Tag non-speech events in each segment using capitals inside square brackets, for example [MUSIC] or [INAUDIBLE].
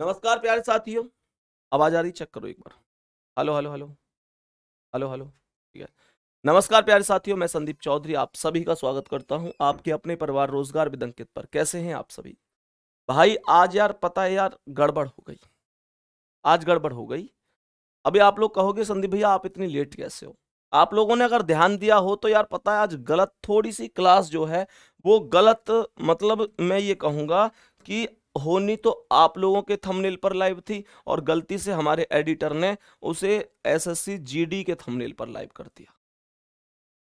नमस्कार प्यारे साथियों आवाज आ रही चेक करो एक बार hello hello hello hello hello ठीक है नमस्कार प्यारे साथियों मैं संदीप चौधरी आप सभी का स्वागत करता हूं आपके अपने परिवार रोजगार विदंकित पर कैसे हैं आप सभी भाई आज यार पता है यार गड़बड़ हो गई आज गड़बड़ हो गई अभी आप लोग कहोगे संदीप भैया आप इतनी लेट कैसे हो आप लोगों ने अगर ध्यान दिया हो तो यार पता है आज गलत थोड़ी सी क्लास जो है वो गलत मतलब मैं ये कहूँगा कि होनी तो आप लोगों के थंबनेल पर लाइव थी और गलती से हमारे एडिटर ने उसे एसएससी जीडी के थंबनेल पर लाइव कर दिया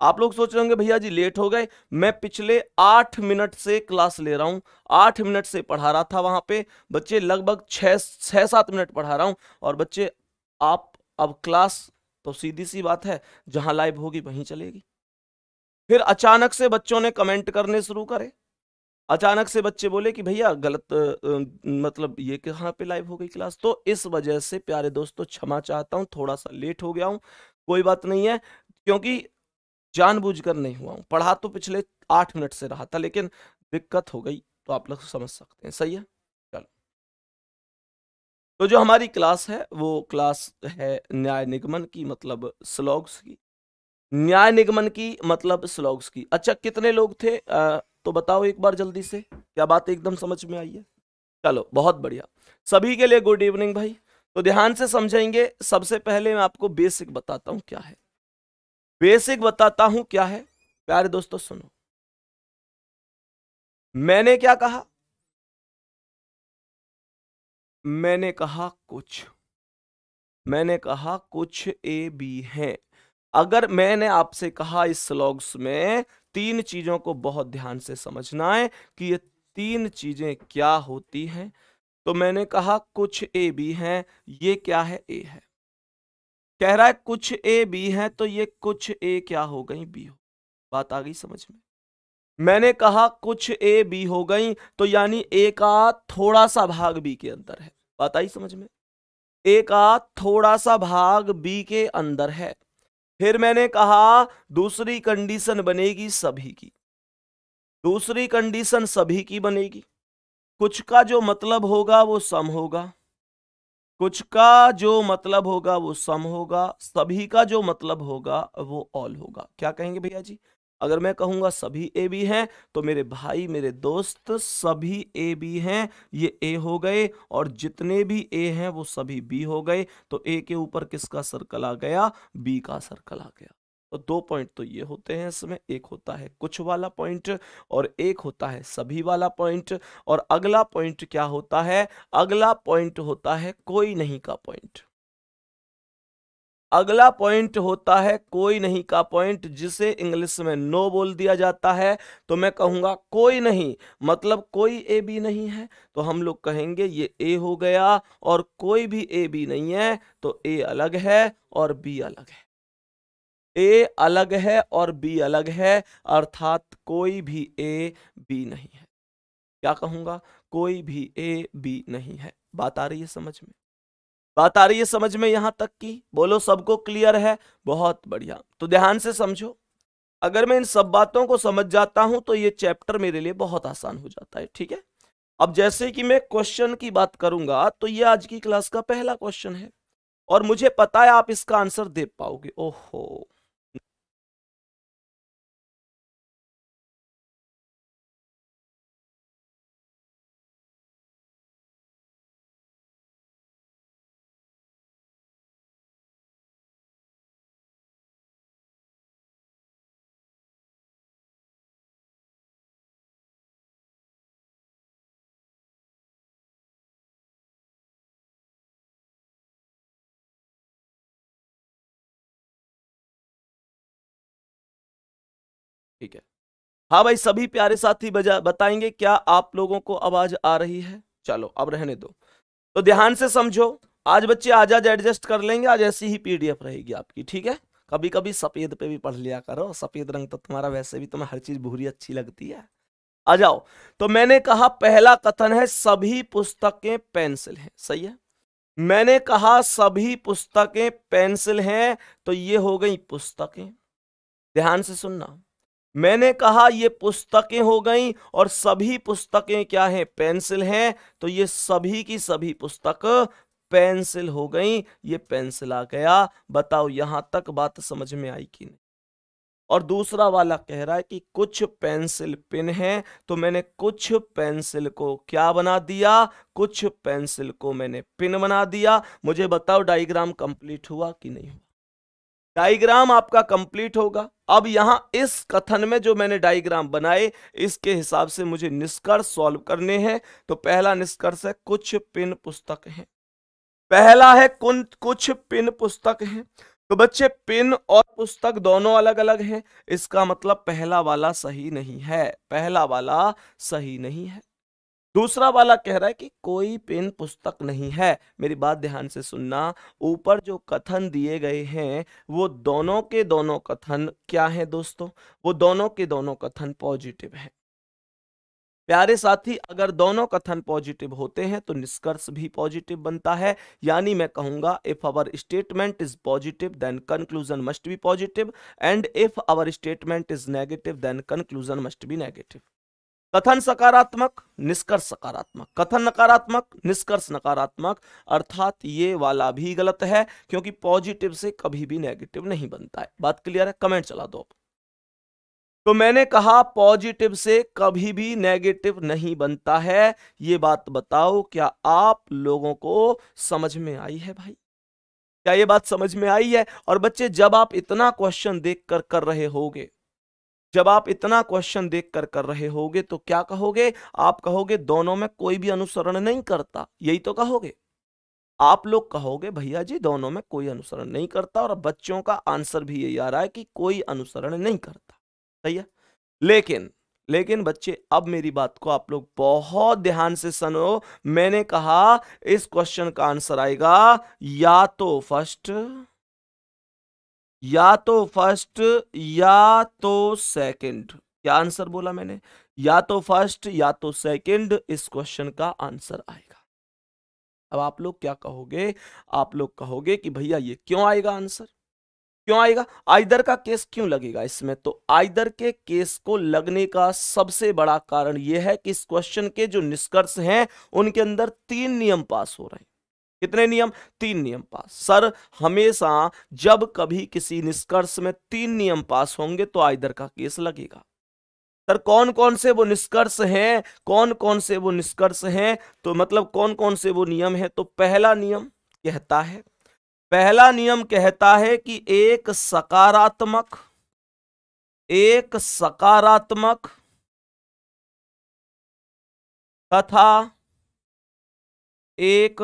आप लोग सोच रहे होंगे भैया जी लेट हो गए मैं पिछले आठ मिनट से क्लास ले रहा हूं आठ मिनट से पढ़ा रहा था वहां पे बच्चे लगभग छह छह सात मिनट पढ़ा रहा हूं और बच्चे आप अब क्लास तो सीधी सी बात है जहां लाइव होगी वहीं चलेगी फिर अचानक से बच्चों ने कमेंट करने शुरू करे अचानक से बच्चे बोले कि भैया गलत मतलब ये कहाँ पे लाइव हो गई क्लास तो इस वजह से प्यारे दोस्तों क्षमा चाहता हूँ थोड़ा सा लेट हो गया हूँ कोई बात नहीं है क्योंकि जानबूझकर नहीं हुआ हूँ पढ़ा तो पिछले आठ मिनट से रहा था लेकिन दिक्कत हो गई तो आप लोग समझ सकते हैं सही है चलो तो जो हमारी क्लास है वो क्लास है न्याय निगमन की मतलब स्लॉग्स की न्याय निगमन की मतलब स्लॉग्स की अच्छा कितने लोग थे आ, तो बताओ एक बार जल्दी से क्या बात एकदम समझ में आई है चलो बहुत बढ़िया सभी के लिए गुड इवनिंग भाई तो ध्यान से समझेंगे सबसे पहले मैं आपको बेसिक बताता हूं क्या है बेसिक बताता हूं क्या है प्यारे दोस्तों सुनो मैंने क्या कहा मैंने कहा कुछ मैंने कहा कुछ ए बी हैं अगर मैंने आपसे कहा इस स्लॉग्स में तीन चीजों को बहुत ध्यान से समझना है कि ये तीन चीजें क्या होती हैं तो मैंने कहा कुछ ए बी हैं ये क्या है ए है कह रहा है कुछ ए बी है तो ये कुछ ए क्या हो गई बी हो बात आ गई समझ में मैंने कहा कुछ ए बी हो गई तो यानी ए का थोड़ा सा भाग बी के अंदर है बात आई समझ में ए का थोड़ा सा भाग बी के अंदर है फिर मैंने कहा दूसरी कंडीशन बनेगी सभी की दूसरी कंडीशन सभी की बनेगी कुछ का जो मतलब होगा वो सम होगा कुछ का जो मतलब होगा वो सम होगा सभी का जो मतलब होगा वो ऑल होगा क्या कहेंगे भैया जी अगर मैं कहूँगा सभी ए बी हैं तो मेरे भाई मेरे दोस्त सभी ए बी हैं ये ए हो गए और जितने भी ए हैं वो सभी बी हो गए तो ए के ऊपर किसका सर्कल आ गया बी का सर्कल आ गया तो दो पॉइंट तो ये होते हैं इसमें एक होता है कुछ वाला पॉइंट और एक होता है सभी वाला पॉइंट और अगला पॉइंट क्या होता है अगला पॉइंट होता है कोई नहीं का पॉइंट अगला पॉइंट होता है कोई नहीं का पॉइंट जिसे इंग्लिश में नो बोल दिया जाता है तो मैं कहूंगा कोई नहीं मतलब कोई ए बी नहीं है तो हम लोग कहेंगे ये ए हो गया और कोई भी ए बी नहीं है तो ए अलग है और बी अलग है ए अलग है और बी अलग है अर्थात कोई भी ए बी नहीं है क्या कहूंगा कोई भी ए बी नहीं है बात आ रही है समझ में बात आ रही है समझ में यहां तक की बोलो सबको क्लियर है बहुत बढ़िया तो ध्यान से समझो अगर मैं इन सब बातों को समझ जाता हूं तो ये चैप्टर मेरे लिए बहुत आसान हो जाता है ठीक है अब जैसे कि मैं क्वेश्चन की बात करूंगा तो ये आज की क्लास का पहला क्वेश्चन है और मुझे पता है आप इसका आंसर दे पाओगे ओहो ठीक है हाँ भाई सभी प्यारे साथी बजा बताएंगे क्या आप लोगों को आवाज आ रही है चलो अब रहने दो तो ध्यान से समझो आज बच्चे आज आज एडजस्ट कर लेंगे आज ऐसी ही पीडीएफ रहेगी आपकी ठीक है कभी कभी सफेद पे भी पढ़ लिया करो सफेद रंग तो तुम्हारा वैसे भी तुम्हें हर चीज भूरी अच्छी लगती है आ जाओ तो मैंने कहा पहला कथन है सभी पुस्तकें पेंसिल हैं सही है मैंने कहा सभी पुस्तकें पेंसिल हैं तो ये हो गई पुस्तकें ध्यान से सुनना मैंने कहा ये पुस्तकें हो गई और सभी पुस्तकें क्या हैं पेंसिल हैं तो ये सभी की सभी पुस्तक पेंसिल हो गई ये पेंसिल आ गया बताओ यहां तक बात समझ में आई कि नहीं और दूसरा वाला कह रहा है कि कुछ पेंसिल पिन है तो मैंने कुछ पेंसिल को क्या बना दिया कुछ पेंसिल को मैंने पिन बना दिया मुझे बताओ डायग्राम कंप्लीट हुआ कि नहीं हुआ डायग्राम आपका कंप्लीट होगा अब यहां इस कथन में जो मैंने डायग्राम बनाए इसके हिसाब से मुझे निष्कर्ष सॉल्व करने हैं तो पहला निष्कर्ष है कुछ पिन पुस्तक हैं पहला है कुछ पिन पुस्तक हैं तो बच्चे पिन और पुस्तक दोनों अलग अलग हैं इसका मतलब पहला वाला सही नहीं है पहला वाला सही नहीं है दूसरा वाला कह रहा है कि कोई पेन पुस्तक नहीं है मेरी बात ध्यान से सुनना ऊपर जो कथन दिए गए हैं वो दोनों के दोनों कथन क्या है दोस्तों वो दोनों के दोनों कथन पॉजिटिव है प्यारे साथी अगर दोनों कथन पॉजिटिव होते हैं तो निष्कर्ष भी पॉजिटिव बनता है यानी मैं कहूंगा if our statement is positive then conclusion must be positive and if our statement is negative then conclusion must be negative कथन सकारात्मक निष्कर्ष सकारात्मक कथन नकारात्मक निष्कर्ष नकारात्मक अर्थात ये वाला भी गलत है क्योंकि पॉजिटिव से कभी भी नेगेटिव नहीं बनता है बात क्लियर है कमेंट चला दो तो मैंने कहा पॉजिटिव से कभी भी नेगेटिव नहीं बनता है ये बात बताओ क्या आप लोगों को समझ में आई है भाई क्या ये बात समझ में आई है और बच्चे जब आप इतना क्वेश्चन देख कर कर रहे होगे जब आप इतना क्वेश्चन देख कर कर रहे होगे तो क्या कहोगे आप कहोगे दोनों में कोई भी अनुसरण नहीं करता यही तो कहोगे आप लोग कहोगे भैया जी दोनों में कोई अनुसरण नहीं करता और बच्चों का आंसर भी यही आ रहा है कि कोई अनुसरण नहीं करता सही है लेकिन लेकिन बच्चे अब मेरी बात को आप लोग बहुत ध्यान से सुनो मैंने कहा इस क्वेश्चन का आंसर आएगा या तो फर्स्ट या तो फर्स्ट या तो सेकंड क्या आंसर बोला मैंने या तो फर्स्ट या तो सेकंड इस क्वेश्चन का आंसर आएगा अब आप लोग क्या कहोगे आप लोग कहोगे कि भैया ये क्यों आएगा आंसर क्यों आएगा आइदर का केस क्यों लगेगा इसमें तो आइदर के केस को लगने का सबसे बड़ा कारण यह है कि इस क्वेश्चन के जो निष्कर्ष हैं उनके अंदर तीन नियम पास हो रहे हैं कितने नियम तीन नियम पास सर हमेशा जब कभी किसी निष्कर्ष में तीन नियम पास होंगे तो आइदर का केस लगेगा सर कौन कौन से वो निष्कर्ष हैं कौन कौन से वो निष्कर्ष हैं तो मतलब कौन कौन से वो नियम है तो पहला नियम कहता है पहला नियम कहता है कि एक सकारात्मक एक सकारात्मक तथा एक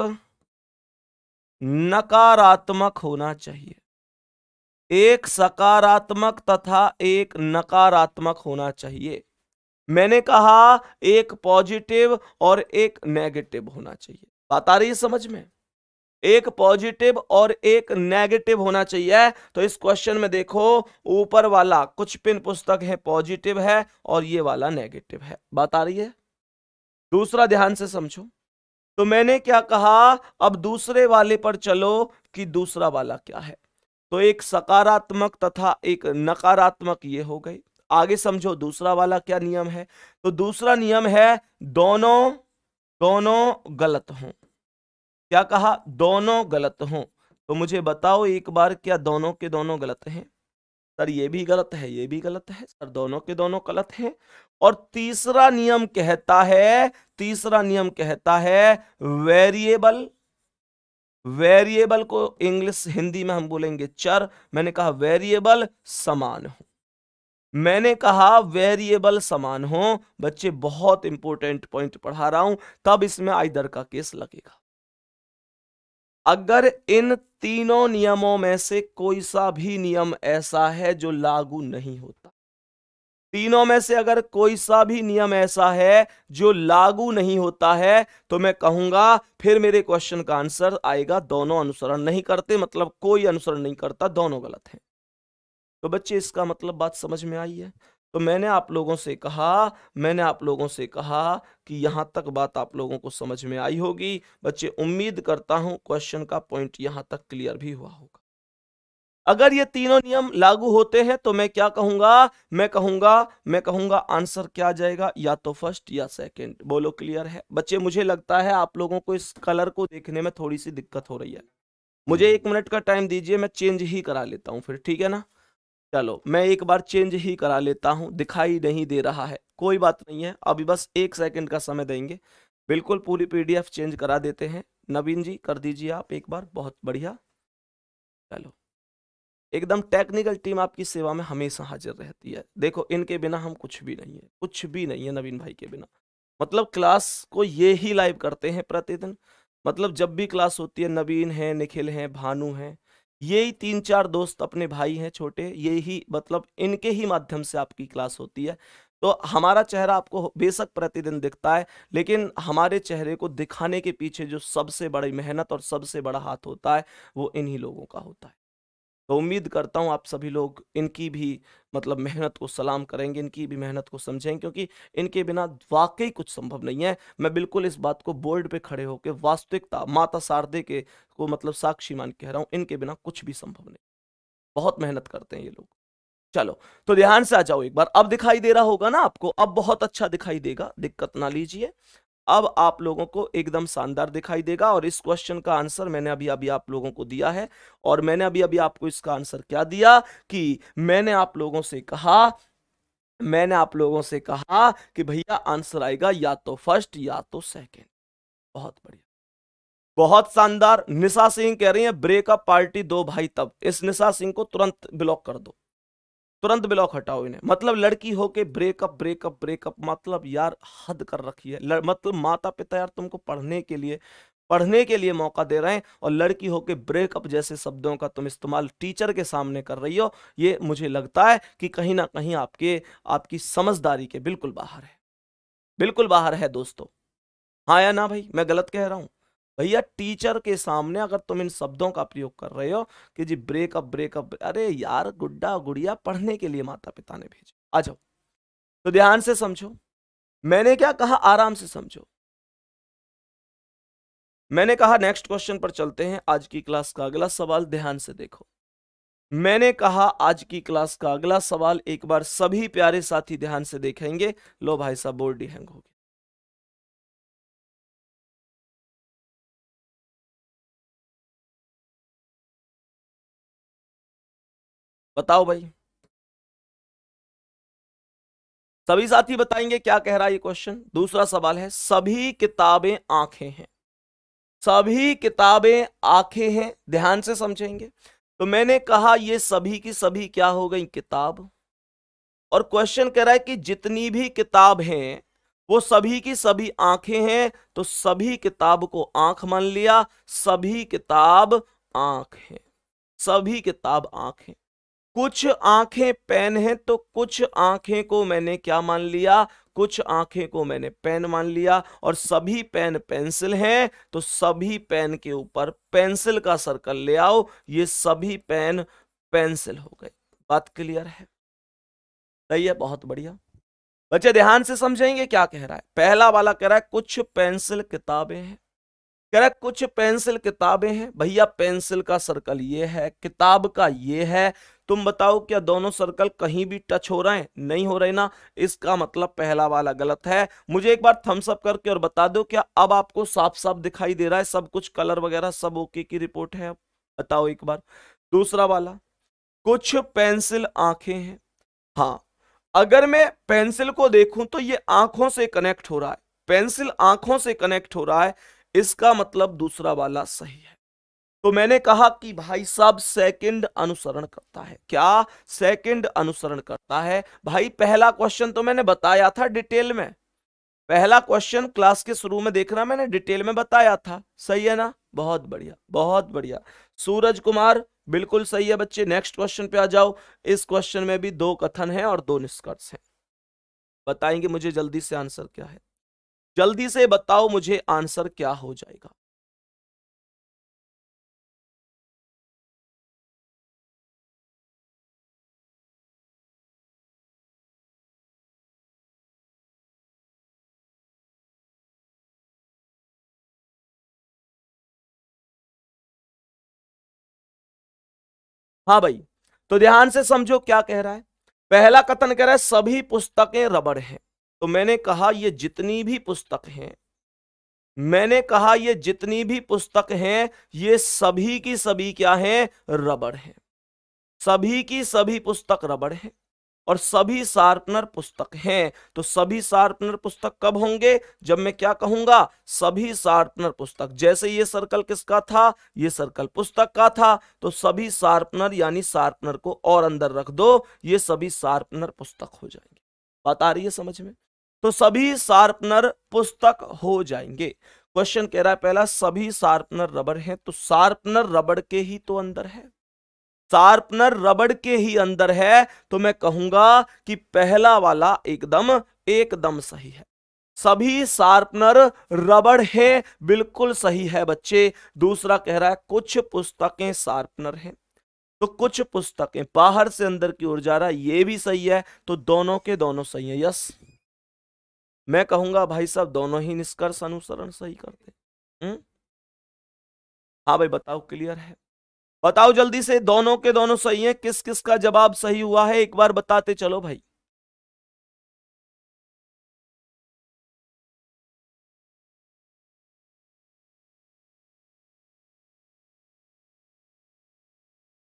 नकारात्मक होना चाहिए एक सकारात्मक तथा एक नकारात्मक होना चाहिए मैंने कहा एक पॉजिटिव और एक नेगेटिव होना चाहिए बात आ रही है समझ में एक पॉजिटिव और एक नेगेटिव होना चाहिए तो इस क्वेश्चन में देखो ऊपर वाला कुछ पिन पुस्तक है पॉजिटिव है और ये वाला नेगेटिव है बात आ रही है दूसरा ध्यान से समझो तो मैंने क्या कहा अब दूसरे वाले पर चलो कि दूसरा वाला क्या है तो एक सकारात्मक तथा एक नकारात्मक ये हो गई आगे समझो दूसरा वाला क्या नियम है तो दूसरा नियम है दोनों दोनों गलत हों क्या कहा दोनों गलत हों तो मुझे बताओ एक बार क्या दोनों के दोनों गलत हैं सर ये भी गलत है ये भी गलत है सर दोनों के दोनों गलत हैं और तीसरा नियम कहता है तीसरा नियम कहता है वेरिएबल वेरिएबल को इंग्लिश हिंदी में हम बोलेंगे चर मैंने कहा वेरिएबल समान हो मैंने कहा वेरिएबल समान हो बच्चे बहुत इंपॉर्टेंट पॉइंट पढ़ा रहा हूं तब इसमें आइदर का केस लगेगा अगर इन तीनों नियमों में से कोई सा भी नियम ऐसा है जो लागू नहीं होता तीनों में से अगर कोई सा भी नियम ऐसा है जो लागू नहीं होता है तो मैं कहूंगा फिर मेरे क्वेश्चन का आंसर आएगा दोनों अनुसरण नहीं करते मतलब कोई अनुसरण नहीं करता दोनों गलत है तो बच्चे इसका मतलब बात समझ में आई है तो मैंने आप लोगों से कहा मैंने आप लोगों से कहा कि यहाँ तक बात आप लोगों को समझ में आई होगी बच्चे उम्मीद करता हूँ क्वेश्चन का पॉइंट यहाँ तक क्लियर भी हुआ होगा अगर ये तीनों नियम लागू होते हैं तो मैं क्या कहूंगा मैं कहूंगा मैं कहूंगा आंसर क्या जाएगा या तो फर्स्ट या सेकंड बोलो क्लियर है बच्चे मुझे लगता है आप लोगों को इस कलर को देखने में थोड़ी सी दिक्कत हो रही है मुझे हम्म। एक मिनट का टाइम दीजिए मैं चेंज ही करा लेता हूँ फिर ठीक है ना चलो मैं एक बार चेंज ही करा लेता हूँ दिखाई नहीं दे रहा है कोई बात नहीं है अभी बस एक सेकंड का समय देंगे बिल्कुल पूरी पीडीएफ चेंज करा देते हैं नवीन जी कर दीजिए आप एक बार बहुत बढ़िया चलो एकदम टेक्निकल टीम आपकी सेवा में हमेशा हाजिर रहती है देखो इनके बिना हम कुछ भी नहीं है कुछ भी नहीं है नवीन भाई के बिना मतलब क्लास को ये ही लाइव करते हैं प्रतिदिन मतलब जब भी क्लास होती है नवीन है निखिल है भानु हैं ये ही तीन चार दोस्त अपने भाई हैं छोटे ये ही मतलब इनके ही माध्यम से आपकी क्लास होती है तो हमारा चेहरा आपको बेशक प्रतिदिन दिखता है लेकिन हमारे चेहरे को दिखाने के पीछे जो सबसे बड़ी मेहनत और सबसे बड़ा हाथ होता है वो इन्हीं लोगों का होता है तो उम्मीद करता हूँ आप सभी लोग इनकी भी मतलब मेहनत को सलाम करेंगे इनकी भी मेहनत को समझेंगे क्योंकि इनके बिना वाकई कुछ संभव नहीं है मैं बिल्कुल इस बात को बोर्ड पे खड़े होकर वास्तविकता माता शारदे के को मतलब साक्षी मान कह रहा हूँ इनके बिना कुछ भी संभव नहीं बहुत मेहनत करते हैं ये लोग चलो तो ध्यान से आ जाओ एक बार अब दिखाई दे रहा होगा ना आपको अब बहुत अच्छा दिखाई देगा दिक्कत ना लीजिए अब आप लोगों को एकदम शानदार दिखाई देगा और इस क्वेश्चन का आंसर मैंने अभी अभी आप लोगों को दिया है और मैंने अभी अभी आपको इसका आंसर क्या दिया कि मैंने आप लोगों से कहा मैंने आप लोगों से कहा कि भैया आंसर आएगा या तो फर्स्ट या तो सेकेंड बहुत बढ़िया बहुत शानदार निशा सिंह कह रही है ब्रेकअप पार्टी दो भाई तब इस निशा सिंह को तुरंत ब्लॉक कर दो तुरंत ब्लॉक हटाओ इन्हें मतलब लड़की हो के ब्रेकअप ब्रेकअप ब्रेकअप मतलब यार हद कर रखी है मतलब माता पिता यार तुमको पढ़ने के लिए पढ़ने के लिए मौका दे रहे हैं और लड़की होके ब्रेकअप जैसे शब्दों का तुम इस्तेमाल टीचर के सामने कर रही हो ये मुझे लगता है कि कहीं ना कहीं आपके आपकी समझदारी के बिल्कुल बाहर है बिल्कुल बाहर है दोस्तों हाँ या ना भाई मैं गलत कह रहा हूँ भैया टीचर के सामने अगर तुम इन शब्दों का प्रयोग कर रहे हो कि जी ब्रेकअप ब्रेकअप अरे यार गुड्डा गुड़िया पढ़ने के लिए माता पिता ने भेजा आ जाओ तो ध्यान से समझो मैंने क्या कहा आराम से समझो मैंने कहा नेक्स्ट क्वेश्चन पर चलते हैं आज की क्लास का अगला सवाल ध्यान से देखो मैंने कहा आज की क्लास का अगला सवाल एक बार सभी प्यारे साथी ध्यान से देखेंगे लो भाई साहब बोर्ड ही हैंग गया बताओ भाई सभी साथी बताएंगे क्या कह रहा है ये क्वेश्चन दूसरा सवाल है सभी किताबें आंखें हैं सभी किताबें आंखें हैं ध्यान से समझेंगे तो मैंने कहा ये सभी की सभी क्या हो गई किताब और क्वेश्चन कह रहा है कि जितनी भी किताब हैं वो सभी की सभी आंखें हैं तो सभी किताब को आंख मान लिया सभी किताब आंख है सभी किताब आंख है कुछ आंखें पेन हैं तो कुछ आंखें को मैंने क्या मान लिया कुछ आंखें को मैंने पेन मान लिया और सभी पेन पेंसिल हैं तो सभी पेन के ऊपर पेंसिल का सर्कल ले आओ ये सभी पेन पेंसिल हो गए बात क्लियर है सही है बहुत बढ़िया बच्चे ध्यान से समझेंगे क्या कह रहा है पहला वाला कह रहा है कुछ पेंसिल किताबें हैं कह रहा है कुछ पेंसिल किताबें हैं भैया पेंसिल का सर्कल ये है किताब का ये है तुम बताओ क्या दोनों सर्कल कहीं भी टच हो रहे हैं नहीं हो रहे ना इसका मतलब पहला वाला गलत है मुझे एक बार थम्स अप करके और बता दो क्या अब आपको साफ साफ दिखाई दे रहा है सब कुछ कलर वगैरह सब ओके की रिपोर्ट है अब बताओ एक बार दूसरा वाला कुछ पेंसिल आंखें हैं हाँ अगर मैं पेंसिल को देखूं तो ये आंखों से कनेक्ट हो रहा है पेंसिल आंखों से कनेक्ट हो रहा है इसका मतलब दूसरा वाला सही है तो मैंने कहा कि भाई साहब सेकंड अनुसरण करता है क्या सेकंड अनुसरण करता है भाई पहला क्वेश्चन तो मैंने बताया था डिटेल में पहला क्वेश्चन क्लास के शुरू में देखना मैंने डिटेल में बताया था सही है ना बहुत बढ़िया बहुत बढ़िया सूरज कुमार बिल्कुल सही है बच्चे नेक्स्ट क्वेश्चन पे आ जाओ इस क्वेश्चन में भी दो कथन है और दो निष्कर्ष है बताएंगे मुझे जल्दी से आंसर क्या है जल्दी से बताओ मुझे आंसर क्या हो जाएगा हाँ भाई तो ध्यान से समझो क्या कह रहा है पहला कथन कह रहा है सभी पुस्तकें रबड़ हैं तो मैंने कहा ये जितनी भी पुस्तक हैं मैंने कहा ये जितनी भी पुस्तक हैं ये सभी की सभी क्या हैं रबड़ हैं सभी की सभी पुस्तक रबड़ हैं और सभी शार्पनर पुस्तक हैं तो सभी शार्पनर पुस्तक कब होंगे जब मैं क्या कहूंगा सभी शार्पनर पुस्तक जैसे ये सर्कल किसका था ये सर्कल पुस्तक का था तो सभी शार्पनर यानी शार्पनर को और अंदर रख दो ये सभी शार्पनर पुस्तक हो जाएंगे बात आ रही है समझ में तो सभी शार्पनर पुस्तक हो जाएंगे क्वेश्चन कह रहा है पहला सभी शार्पनर रबर है तो शार्पनर रबड़ के ही तो अंदर है शार्पनर रबड़ के ही अंदर है तो मैं कहूंगा कि पहला वाला एकदम एकदम सही है सभी शार्पनर रबड़ है बिल्कुल सही है बच्चे दूसरा कह रहा है कुछ पुस्तकें शार्पनर है तो कुछ पुस्तकें बाहर से अंदर की ओर जा रहा है ये भी सही है तो दोनों के दोनों सही है यस मैं कहूंगा भाई साहब दोनों ही निष्कर्ष अनुसरण सही करते हुँ? हम्म? हाँ भाई बताओ क्लियर है बताओ जल्दी से दोनों के दोनों सही हैं किस किस का जवाब सही हुआ है एक बार बताते चलो भाई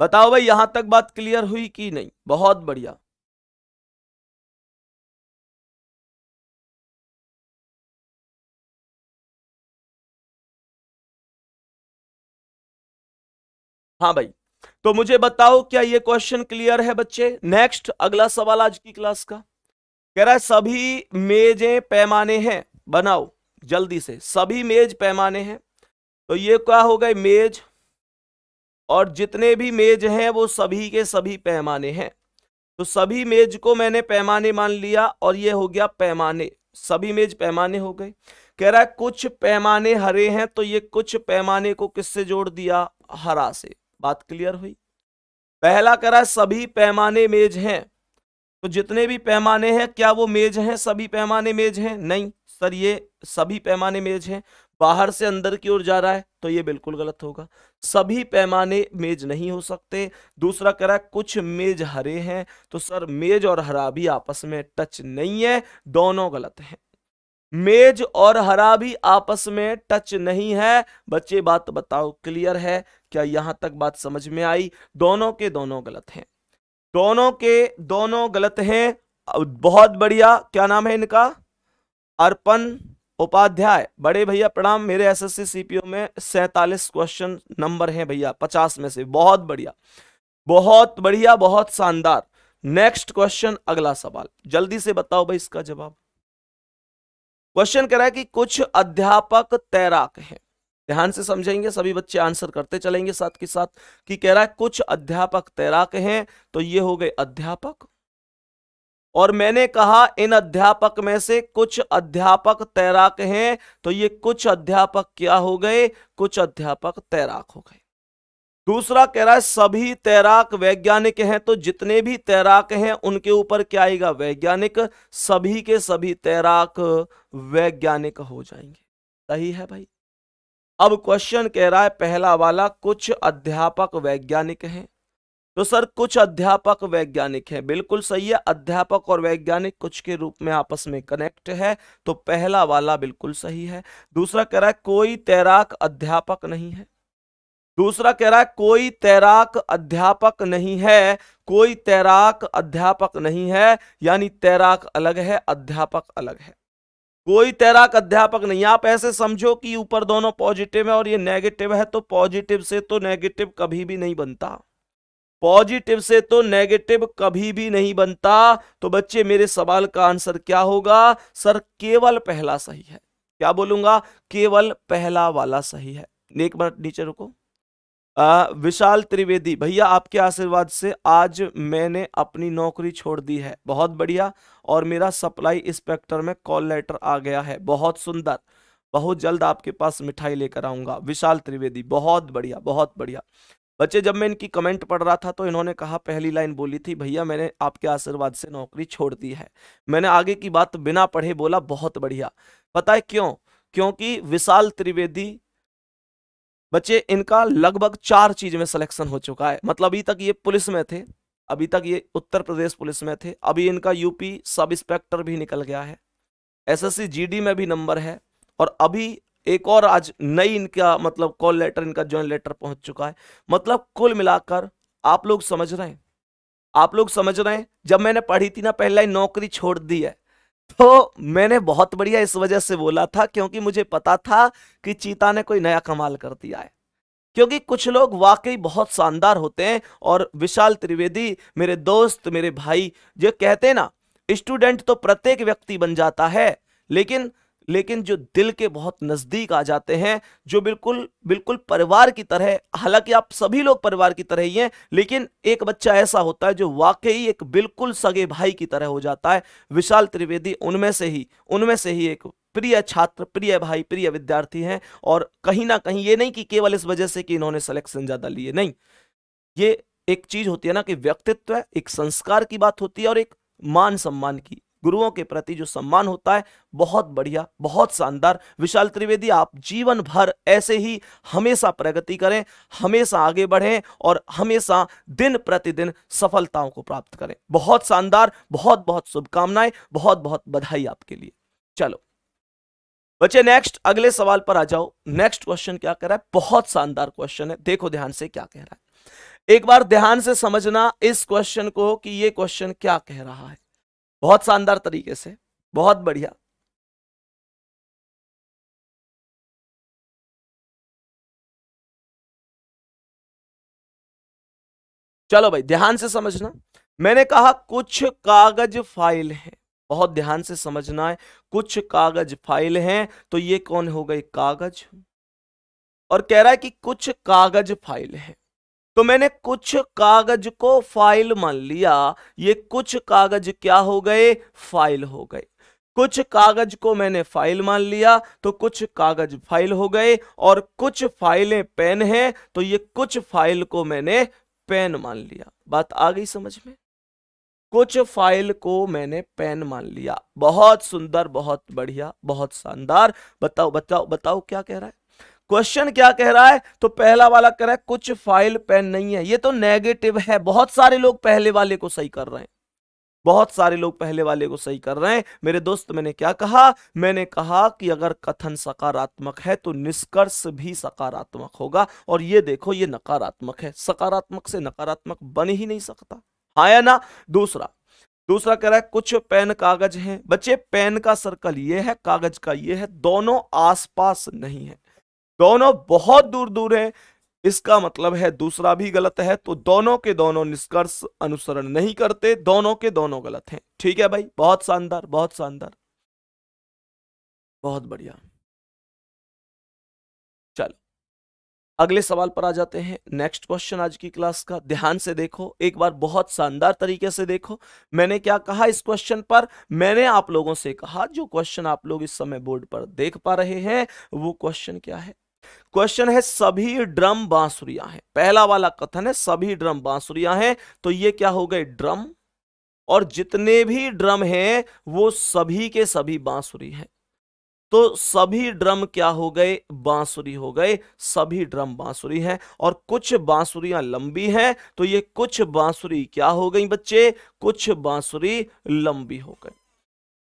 बताओ भाई यहां तक बात क्लियर हुई कि नहीं बहुत बढ़िया हाँ भाई तो मुझे बताओ क्या ये क्वेश्चन क्लियर है बच्चे नेक्स्ट अगला सवाल आज की क्लास का कह रहा है सभी मेजे पैमाने हैं बनाओ जल्दी से सभी मेज पैमाने हैं तो ये क्या हो गए मेज और जितने भी मेज हैं वो सभी के सभी पैमाने हैं तो सभी मेज को मैंने पैमाने मान लिया और ये हो गया पैमाने सभी मेज पैमाने हो गए कह रहा है कुछ पैमाने हरे हैं तो ये कुछ पैमाने को किससे जोड़ दिया हरा से बात क्लियर हुई पहला करा सभी पैमाने मेज हैं तो जितने भी पैमाने हैं क्या वो मेज हैं सभी पैमाने मेज हैं नहीं सर ये सभी पैमाने मेज हैं बाहर से अंदर की ओर जा रहा है तो ये बिल्कुल गलत होगा सभी पैमाने मेज नहीं हो सकते दूसरा करा कुछ मेज हरे हैं तो सर मेज और हरा भी आपस में टच नहीं है दोनों गलत हैं मेज और हरा भी आपस में टच नहीं है बच्चे बात बताओ क्लियर है क्या यहां तक बात समझ में आई दोनों के दोनों गलत हैं दोनों के दोनों गलत हैं बहुत बढ़िया क्या नाम है इनका अर्पण उपाध्याय बड़े भैया प्रणाम मेरे एसएससी सीपीओ में सैतालीस क्वेश्चन नंबर हैं भैया पचास में से बहुत बढ़िया बहुत बढ़िया बहुत शानदार नेक्स्ट क्वेश्चन अगला सवाल जल्दी से बताओ भाई इसका जवाब क्वेश्चन कह रहा है कि कुछ अध्यापक तैराक हैं ध्यान से समझेंगे सभी बच्चे आंसर करते चलेंगे साथ के साथ कि कह रहा है कुछ अध्यापक तैराक हैं तो ये हो गए अध्यापक और मैंने कहा इन अध्यापक में से कुछ अध्यापक तैराक हैं तो ये कुछ अध्यापक क्या हो गए कुछ अध्यापक तैराक हो गए दूसरा कह रहा है सभी तैराक वैज्ञानिक हैं तो जितने भी तैराक हैं उनके ऊपर क्या आएगा वैज्ञानिक सभी के सभी तैराक वैज्ञानिक हो जाएंगे सही है भाई अब क्वेश्चन कह रहा है पहला वाला कुछ अध्यापक वैज्ञानिक हैं तो सर कुछ अध्यापक वैज्ञानिक हैं बिल्कुल सही है अध्यापक और वैज्ञानिक कुछ के रूप में आपस में कनेक्ट है तो पहला वाला बिल्कुल सही है दूसरा कह रहा है कोई तैराक अध्यापक नहीं है दूसरा कह रहा है कोई तैराक अध्यापक नहीं है कोई तैराक अध्यापक नहीं है यानी तैराक अलग है अध्यापक अलग है कोई तैराक अध्यापक नहीं आप ऐसे समझो कि ऊपर दोनों पॉजिटिव है और ये नेगेटिव है तो पॉजिटिव से तो नेगेटिव कभी भी नहीं बनता पॉजिटिव से तो नेगेटिव कभी भी नहीं बनता तो बच्चे मेरे सवाल का आंसर क्या होगा सर केवल पहला सही है क्या बोलूंगा केवल पहला वाला सही है एक मिनट नीचे रुको आ, विशाल त्रिवेदी भैया आपके आशीर्वाद से आज मैंने अपनी नौकरी छोड़ दी है बहुत बढ़िया और मेरा सप्लाई इंस्पेक्टर में कॉल लेटर आ गया है बहुत सुंदर बहुत जल्द आपके पास मिठाई लेकर आऊंगा विशाल त्रिवेदी बहुत बढ़िया बहुत बढ़िया बच्चे जब मैं इनकी कमेंट पढ़ रहा था तो इन्होंने कहा पहली लाइन बोली थी भैया मैंने आपके आशीर्वाद से नौकरी छोड़ दी है मैंने आगे की बात बिना पढ़े बोला बहुत बढ़िया पता है क्यों क्योंकि विशाल त्रिवेदी बच्चे इनका लगभग चार चीज में सिलेक्शन हो चुका है मतलब अभी तक ये पुलिस में थे अभी तक ये उत्तर प्रदेश पुलिस में थे अभी इनका यूपी सब इंस्पेक्टर भी निकल गया है एसएससी जीडी में भी नंबर है और अभी एक और आज नई इनका मतलब कॉल लेटर इनका ज्वाइन लेटर पहुंच चुका है मतलब कुल मिलाकर आप लोग समझ रहे हैं आप लोग समझ रहे हैं जब मैंने पढ़ी थी ना पहले नौकरी छोड़ दी है तो मैंने बहुत बढ़िया इस वजह से बोला था क्योंकि मुझे पता था कि चीता ने कोई नया कमाल कर दिया है क्योंकि कुछ लोग वाकई बहुत शानदार होते हैं और विशाल त्रिवेदी मेरे दोस्त मेरे भाई जो कहते ना स्टूडेंट तो प्रत्येक व्यक्ति बन जाता है लेकिन लेकिन जो दिल के बहुत नज़दीक आ जाते हैं जो बिल्कुल बिल्कुल परिवार की तरह हालांकि आप सभी लोग परिवार की तरह ही हैं लेकिन एक बच्चा ऐसा होता है जो वाकई एक बिल्कुल सगे भाई की तरह हो जाता है विशाल त्रिवेदी उनमें से ही उनमें से ही एक प्रिय छात्र प्रिय भाई प्रिय विद्यार्थी हैं और कहीं ना कहीं ये नहीं कि केवल इस वजह से कि इन्होंने सिलेक्शन ज़्यादा लिए नहीं ये एक चीज़ होती है ना कि व्यक्तित्व एक संस्कार की बात होती है और एक मान सम्मान की गुरुओं के प्रति जो सम्मान होता है बहुत बढ़िया बहुत शानदार विशाल त्रिवेदी आप जीवन भर ऐसे ही हमेशा प्रगति करें हमेशा आगे बढ़ें और हमेशा दिन प्रतिदिन सफलताओं को प्राप्त करें बहुत शानदार बहुत बहुत शुभकामनाएं बहुत बहुत बधाई आपके लिए चलो बच्चे नेक्स्ट अगले सवाल पर आ जाओ नेक्स्ट क्वेश्चन क्या कह रहा है बहुत शानदार क्वेश्चन है देखो ध्यान से क्या कह रहा है एक बार ध्यान से समझना इस क्वेश्चन को कि ये क्वेश्चन क्या कह रहा है बहुत शानदार तरीके से बहुत बढ़िया चलो भाई ध्यान से समझना मैंने कहा कुछ कागज फाइल है बहुत ध्यान से समझना है कुछ कागज फाइल हैं तो ये कौन हो गई कागज और कह रहा है कि कुछ कागज फाइल है तो मैंने कुछ कागज को फाइल मान लिया ये कुछ कागज क्या हो गए फाइल हो गए कुछ कागज को मैंने फाइल मान लिया तो कुछ कागज फाइल हो गए और कुछ फाइलें पेन हैं तो ये कुछ फाइल को मैंने पेन मान लिया बात आ गई समझ में कुछ फाइल को मैंने पेन मान लिया बहुत सुंदर बहुत बढ़िया बहुत शानदार बताओ बताओ बताओ क्या कह रहा है क्वेश्चन क्या कह रहा है तो पहला वाला कह रहा है कुछ फाइल पेन नहीं है ये तो नेगेटिव है बहुत सारे लोग पहले वाले को सही कर रहे हैं बहुत सारे लोग पहले वाले को सही कर रहे हैं मेरे दोस्त मैंने क्या कहा मैंने कहा कि अगर कथन सकारात्मक है तो निष्कर्ष भी सकारात्मक होगा और ये देखो ये नकारात्मक है सकारात्मक से नकारात्मक बन ही नहीं सकता आया हाँ ना दूसरा दूसरा कह रहा है कुछ पेन कागज हैं बच्चे पेन का सर्कल ये है कागज का ये है दोनों आसपास नहीं है दोनों बहुत दूर दूर हैं इसका मतलब है दूसरा भी गलत है तो दोनों के दोनों निष्कर्ष अनुसरण नहीं करते दोनों के दोनों गलत हैं ठीक है भाई बहुत शानदार बहुत शानदार बहुत बढ़िया चलो अगले सवाल पर आ जाते हैं नेक्स्ट क्वेश्चन आज की क्लास का ध्यान से देखो एक बार बहुत शानदार तरीके से देखो मैंने क्या कहा इस क्वेश्चन पर मैंने आप लोगों से कहा जो क्वेश्चन आप लोग इस समय बोर्ड पर देख पा रहे हैं वो क्वेश्चन क्या है क्वेश्चन है सभी ड्रम बांसुरिया हैं पहला वाला कथन है सभी ड्रम बांसुरिया हैं तो ये क्या हो गए ड्रम और जितने भी ड्रम हैं वो सभी के सभी बांसुरी हैं तो सभी ड्रम क्या हो गए बांसुरी हो गए सभी ड्रम बांसुरी हैं और कुछ बांसुरियां लंबी हैं तो ये कुछ बांसुरी क्या हो गई बच्चे कुछ बांसुरी लंबी हो गई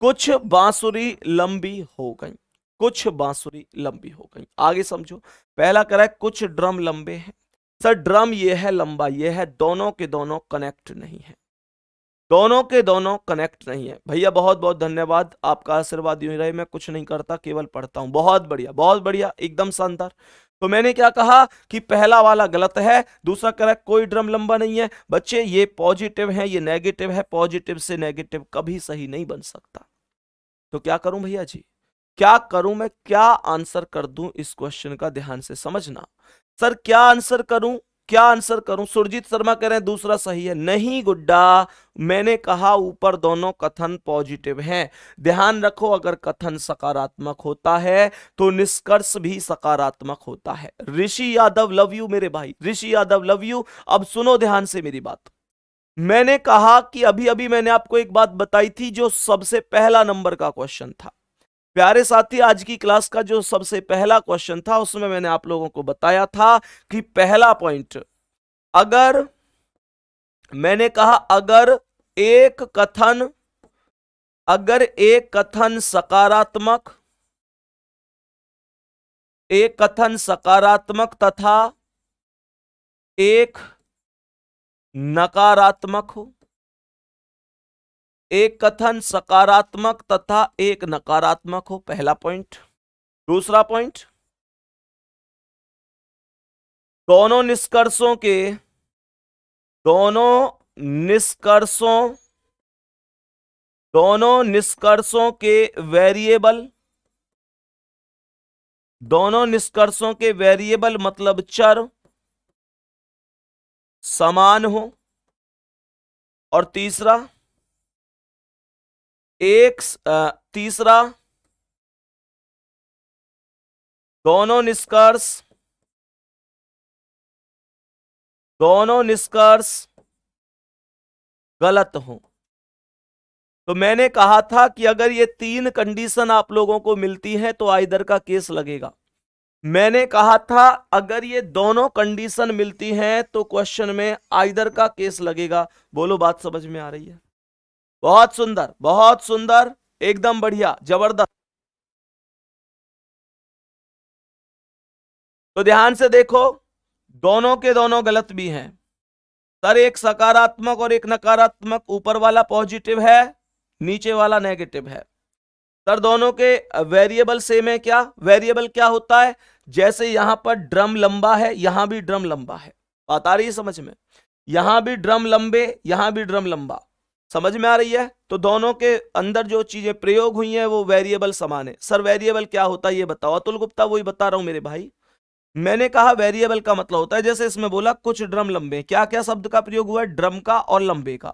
कुछ बांसुरी लंबी हो गई कुछ बांसुरी लंबी हो गई आगे समझो पहला करा है कुछ ड्रम लंबे हैं सर ड्रम ये है लंबा ये है दोनों के दोनों कनेक्ट नहीं है दोनों के दोनों कनेक्ट नहीं है भैया बहुत बहुत धन्यवाद आपका आशीर्वाद यूं रहे मैं कुछ नहीं करता केवल पढ़ता हूं बहुत बढ़िया बहुत बढ़िया एकदम शानदार तो मैंने क्या कहा कि पहला वाला गलत है दूसरा कह रहा है कोई ड्रम लंबा नहीं है बच्चे ये पॉजिटिव है ये नेगेटिव है पॉजिटिव से नेगेटिव कभी सही नहीं बन सकता तो क्या करूं भैया जी क्या करूं मैं क्या आंसर कर दू इस क्वेश्चन का ध्यान से समझना सर क्या आंसर करूं क्या आंसर करूं सुरजीत शर्मा कह रहे हैं दूसरा सही है नहीं गुड्डा मैंने कहा ऊपर दोनों कथन पॉजिटिव हैं ध्यान रखो अगर कथन सकारात्मक होता है तो निष्कर्ष भी सकारात्मक होता है ऋषि यादव लव यू मेरे भाई ऋषि यादव लव यू अब सुनो ध्यान से मेरी बात मैंने कहा कि अभी अभी मैंने आपको एक बात बताई थी जो सबसे पहला नंबर का क्वेश्चन था प्यारे साथी आज की क्लास का जो सबसे पहला क्वेश्चन था उसमें मैंने आप लोगों को बताया था कि पहला पॉइंट अगर मैंने कहा अगर एक कथन अगर एक कथन सकारात्मक एक कथन सकारात्मक तथा एक नकारात्मक हो एक कथन सकारात्मक तथा एक नकारात्मक हो पहला पॉइंट दूसरा पॉइंट दोनों निष्कर्षों के दोनों निष्कर्षों दोनों निष्कर्षों के वेरिएबल दोनों निष्कर्षों के वेरिएबल मतलब चर समान हो और तीसरा एक तीसरा दोनों निष्कर्ष दोनों निष्कर्ष गलत हो तो मैंने कहा था कि अगर ये तीन कंडीशन आप लोगों को मिलती है तो आइदर का केस लगेगा मैंने कहा था अगर ये दोनों कंडीशन मिलती हैं तो क्वेश्चन में आइदर का केस लगेगा बोलो बात समझ में आ रही है बहुत सुंदर बहुत सुंदर एकदम बढ़िया जबरदस्त तो ध्यान से देखो दोनों के दोनों गलत भी हैं सर एक सकारात्मक और एक नकारात्मक ऊपर वाला पॉजिटिव है नीचे वाला नेगेटिव है सर दोनों के वेरिएबल सेम है क्या वेरिएबल क्या होता है जैसे यहां पर ड्रम लंबा है यहां भी ड्रम लंबा है बात आ रही है समझ में यहां भी ड्रम लंबे यहां भी ड्रम लंबा समझ में आ रही है तो दोनों के अंदर जो चीजें प्रयोग हुई हैं वो वेरिएबल समान है सर वेरिएबल क्या होता है ये बताओ अतुल गुप्ता वही बता रहा हूं मेरे भाई मैंने कहा वेरिएबल का मतलब होता है जैसे इसमें बोला कुछ ड्रम लंबे क्या क्या शब्द का प्रयोग हुआ है ड्रम का और लंबे का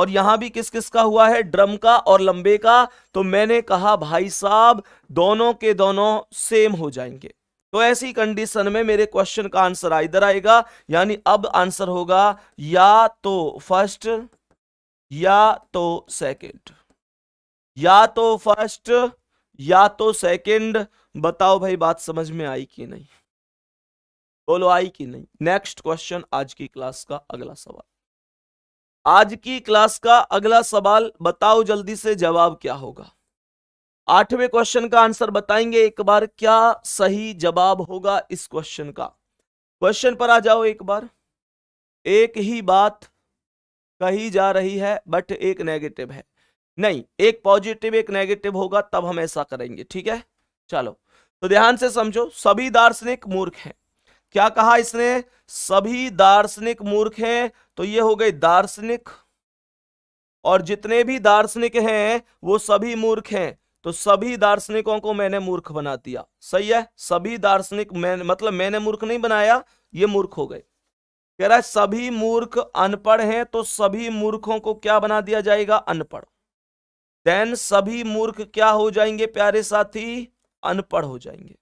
और यहां भी किस किस का हुआ है ड्रम का और लंबे का तो मैंने कहा भाई साहब दोनों के दोनों सेम हो जाएंगे तो ऐसी कंडीशन में मेरे क्वेश्चन का आंसर इधर आएगा यानी अब आंसर होगा या तो फर्स्ट या तो सेकंड या तो फर्स्ट या तो सेकंड बताओ भाई बात समझ में आई कि नहीं बोलो आई कि नहीं नेक्स्ट क्वेश्चन आज की क्लास का अगला सवाल आज की क्लास का अगला सवाल बताओ जल्दी से जवाब क्या होगा आठवें क्वेश्चन का आंसर बताएंगे एक बार क्या सही जवाब होगा इस क्वेश्चन का क्वेश्चन पर आ जाओ एक बार एक ही बात कही जा रही है बट एक नेगेटिव है नहीं एक पॉजिटिव एक नेगेटिव होगा तब हम ऐसा करेंगे ठीक है चलो तो ध्यान से समझो सभी दार्शनिक मूर्ख हैं क्या कहा इसने सभी दार्शनिक मूर्ख हैं तो ये हो गई दार्शनिक और जितने भी दार्शनिक हैं वो सभी मूर्ख हैं तो सभी दार्शनिकों को मैंने मूर्ख बना दिया सही है सभी दार्शनिक मैं मतलब मैंने मूर्ख नहीं बनाया ये मूर्ख हो गए कह रहा है सभी मूर्ख अनपढ़ हैं तो सभी मूर्खों को क्या बना दिया जाएगा अनपढ़ देन सभी मूर्ख क्या हो जाएंगे प्यारे साथी अनपढ़ हो जाएंगे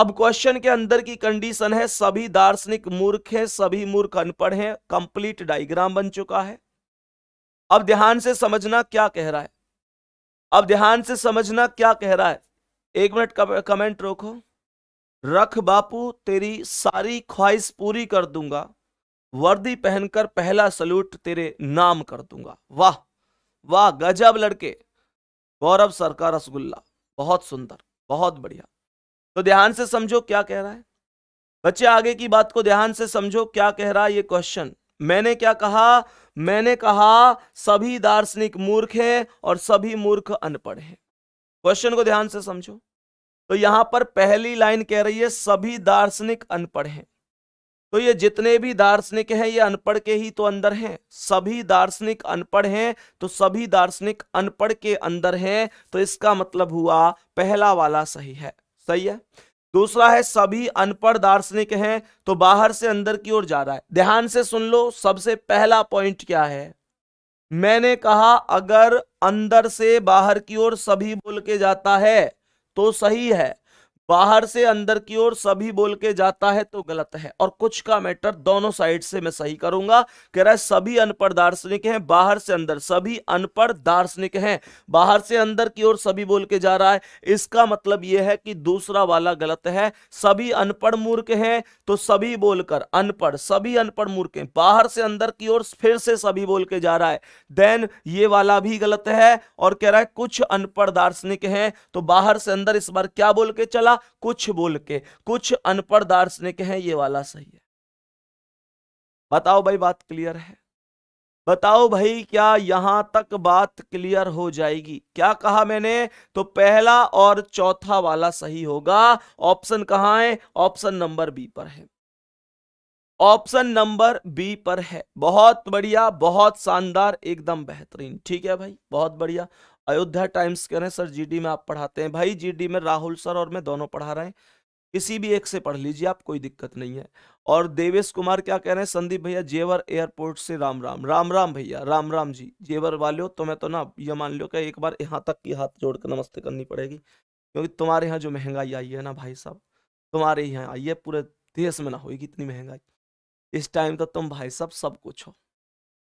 अब क्वेश्चन के अंदर की कंडीशन है सभी दार्शनिक मूर्ख हैं सभी मूर्ख अनपढ़ हैं कंप्लीट डायग्राम बन चुका है अब ध्यान से समझना क्या कह रहा है अब ध्यान से समझना क्या कह रहा है एक मिनट कमेंट रोको रख बापू तेरी सारी ख्वाहिश पूरी कर दूंगा वर्दी पहनकर पहला सल्यूट तेरे नाम कर दूंगा वाह वाह गजब लड़के गौरव सरकार रसगुल्ला बहुत सुंदर बहुत बढ़िया तो ध्यान से समझो क्या कह रहा है बच्चे आगे की बात को ध्यान से समझो क्या कह रहा है ये क्वेश्चन मैंने क्या कहा मैंने कहा सभी दार्शनिक मूर्ख हैं और सभी मूर्ख अनपढ़ हैं क्वेश्चन को ध्यान से समझो तो यहां पर पहली लाइन कह रही है सभी दार्शनिक अनपढ़ हैं तो ये जितने भी दार्शनिक हैं ये अनपढ़ के ही तो अंदर हैं सभी दार्शनिक अनपढ़ हैं तो सभी दार्शनिक अनपढ़ के अंदर हैं तो इसका मतलब हुआ पहला वाला सही है सही है दूसरा है सभी अनपढ़ दार्शनिक हैं तो बाहर से अंदर की ओर जा रहा है ध्यान से सुन लो सबसे पहला पॉइंट क्या है मैंने कहा अगर अंदर से बाहर की ओर सभी बोल के जाता है तो सही है बाहर से अंदर की ओर सभी बोल के जाता है तो गलत है और कुछ का मैटर दोनों साइड से मैं सही करूंगा कह रहा है सभी अनपढ़ दार्शनिक हैं बाहर से अंदर सभी अनपढ़ दार्शनिक हैं बाहर से अंदर की ओर सभी बोल के जा रहा है इसका मतलब यह है कि दूसरा वाला गलत है सभी अनपढ़ मूर्ख हैं तो सभी बोलकर अनपढ़ सभी अनपढ़ मूर्ख हैं बाहर से अंदर की ओर फिर से सभी बोल के जा रहा है देन ये वाला भी गलत है और कह रहा है कुछ अनपढ़ दार्शनिक हैं तो बाहर से अंदर इस बार क्या बोल के चला कुछ बोल के कुछ अनपढ़ दार्शनिक है ये वाला सही है बताओ भाई बात क्लियर है बताओ भाई क्या यहां तक बात क्लियर हो जाएगी क्या कहा मैंने तो पहला और चौथा वाला सही होगा ऑप्शन कहा है ऑप्शन नंबर बी पर है ऑप्शन नंबर बी पर है बहुत बढ़िया बहुत शानदार एकदम बेहतरीन ठीक है भाई बहुत बढ़िया अयोध्या टाइम्स कह रहे हैं सर जीडी में आप पढ़ाते हैं भाई जीडी में राहुल सर और मैं दोनों पढ़ा रहे हैं किसी भी एक से पढ़ लीजिए आप कोई दिक्कत नहीं है और देवेश कुमार क्या कह रहे हैं संदीप भैया जेवर एयरपोर्ट से राम राम राम राम भैया राम राम जी जेवर वाले हो तो मैं तो ना ये मान लो कि एक बार यहाँ तक की हाथ जोड़ कर नमस्ते करनी पड़ेगी क्योंकि तुम्हारे यहाँ जो महंगाई आई है ना भाई साहब तुम्हारे यहाँ आई है पूरे देश में ना होगी इतनी महंगाई इस टाइम तो तुम भाई साहब सब कुछ हो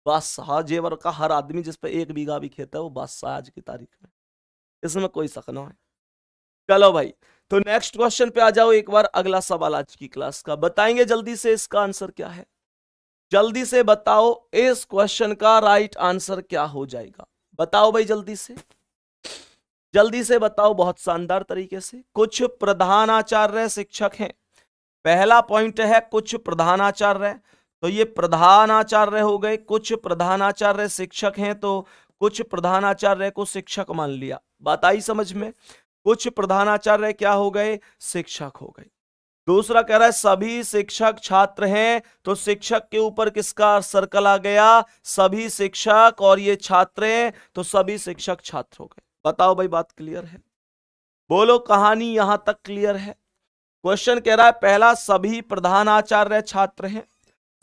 बादशाह जेवर का हर आदमी जिस पर एक बीघा भी खेत है वो बादशाह आज की तारीख में इसमें कोई शक ना है चलो भाई तो नेक्स्ट क्वेश्चन पे आ जाओ एक बार अगला सवाल आज की क्लास का बताएंगे जल्दी से इसका आंसर क्या है जल्दी से बताओ इस क्वेश्चन का राइट आंसर क्या हो जाएगा बताओ भाई जल्दी से जल्दी से बताओ बहुत शानदार तरीके से कुछ प्रधानाचार्य शिक्षक हैं पहला पॉइंट है कुछ प्रधानाचार्य तो ये प्रधानाचार्य हो गए कुछ प्रधानाचार्य शिक्षक हैं तो कुछ प्रधानाचार्य को शिक्षक मान लिया बात आई समझ में कुछ प्रधानाचार्य क्या हो गए शिक्षक हो गए दूसरा कह रहा है सभी शिक्षक छात्र हैं तो शिक्षक के ऊपर किसका सर्कल आ गया सभी शिक्षक और ये छात्र हैं तो सभी शिक्षक छात्र हो गए बताओ भाई बात क्लियर है बोलो कहानी यहां तक क्लियर है क्वेश्चन कह रहा है पहला सभी प्रधानाचार्य छात्र हैं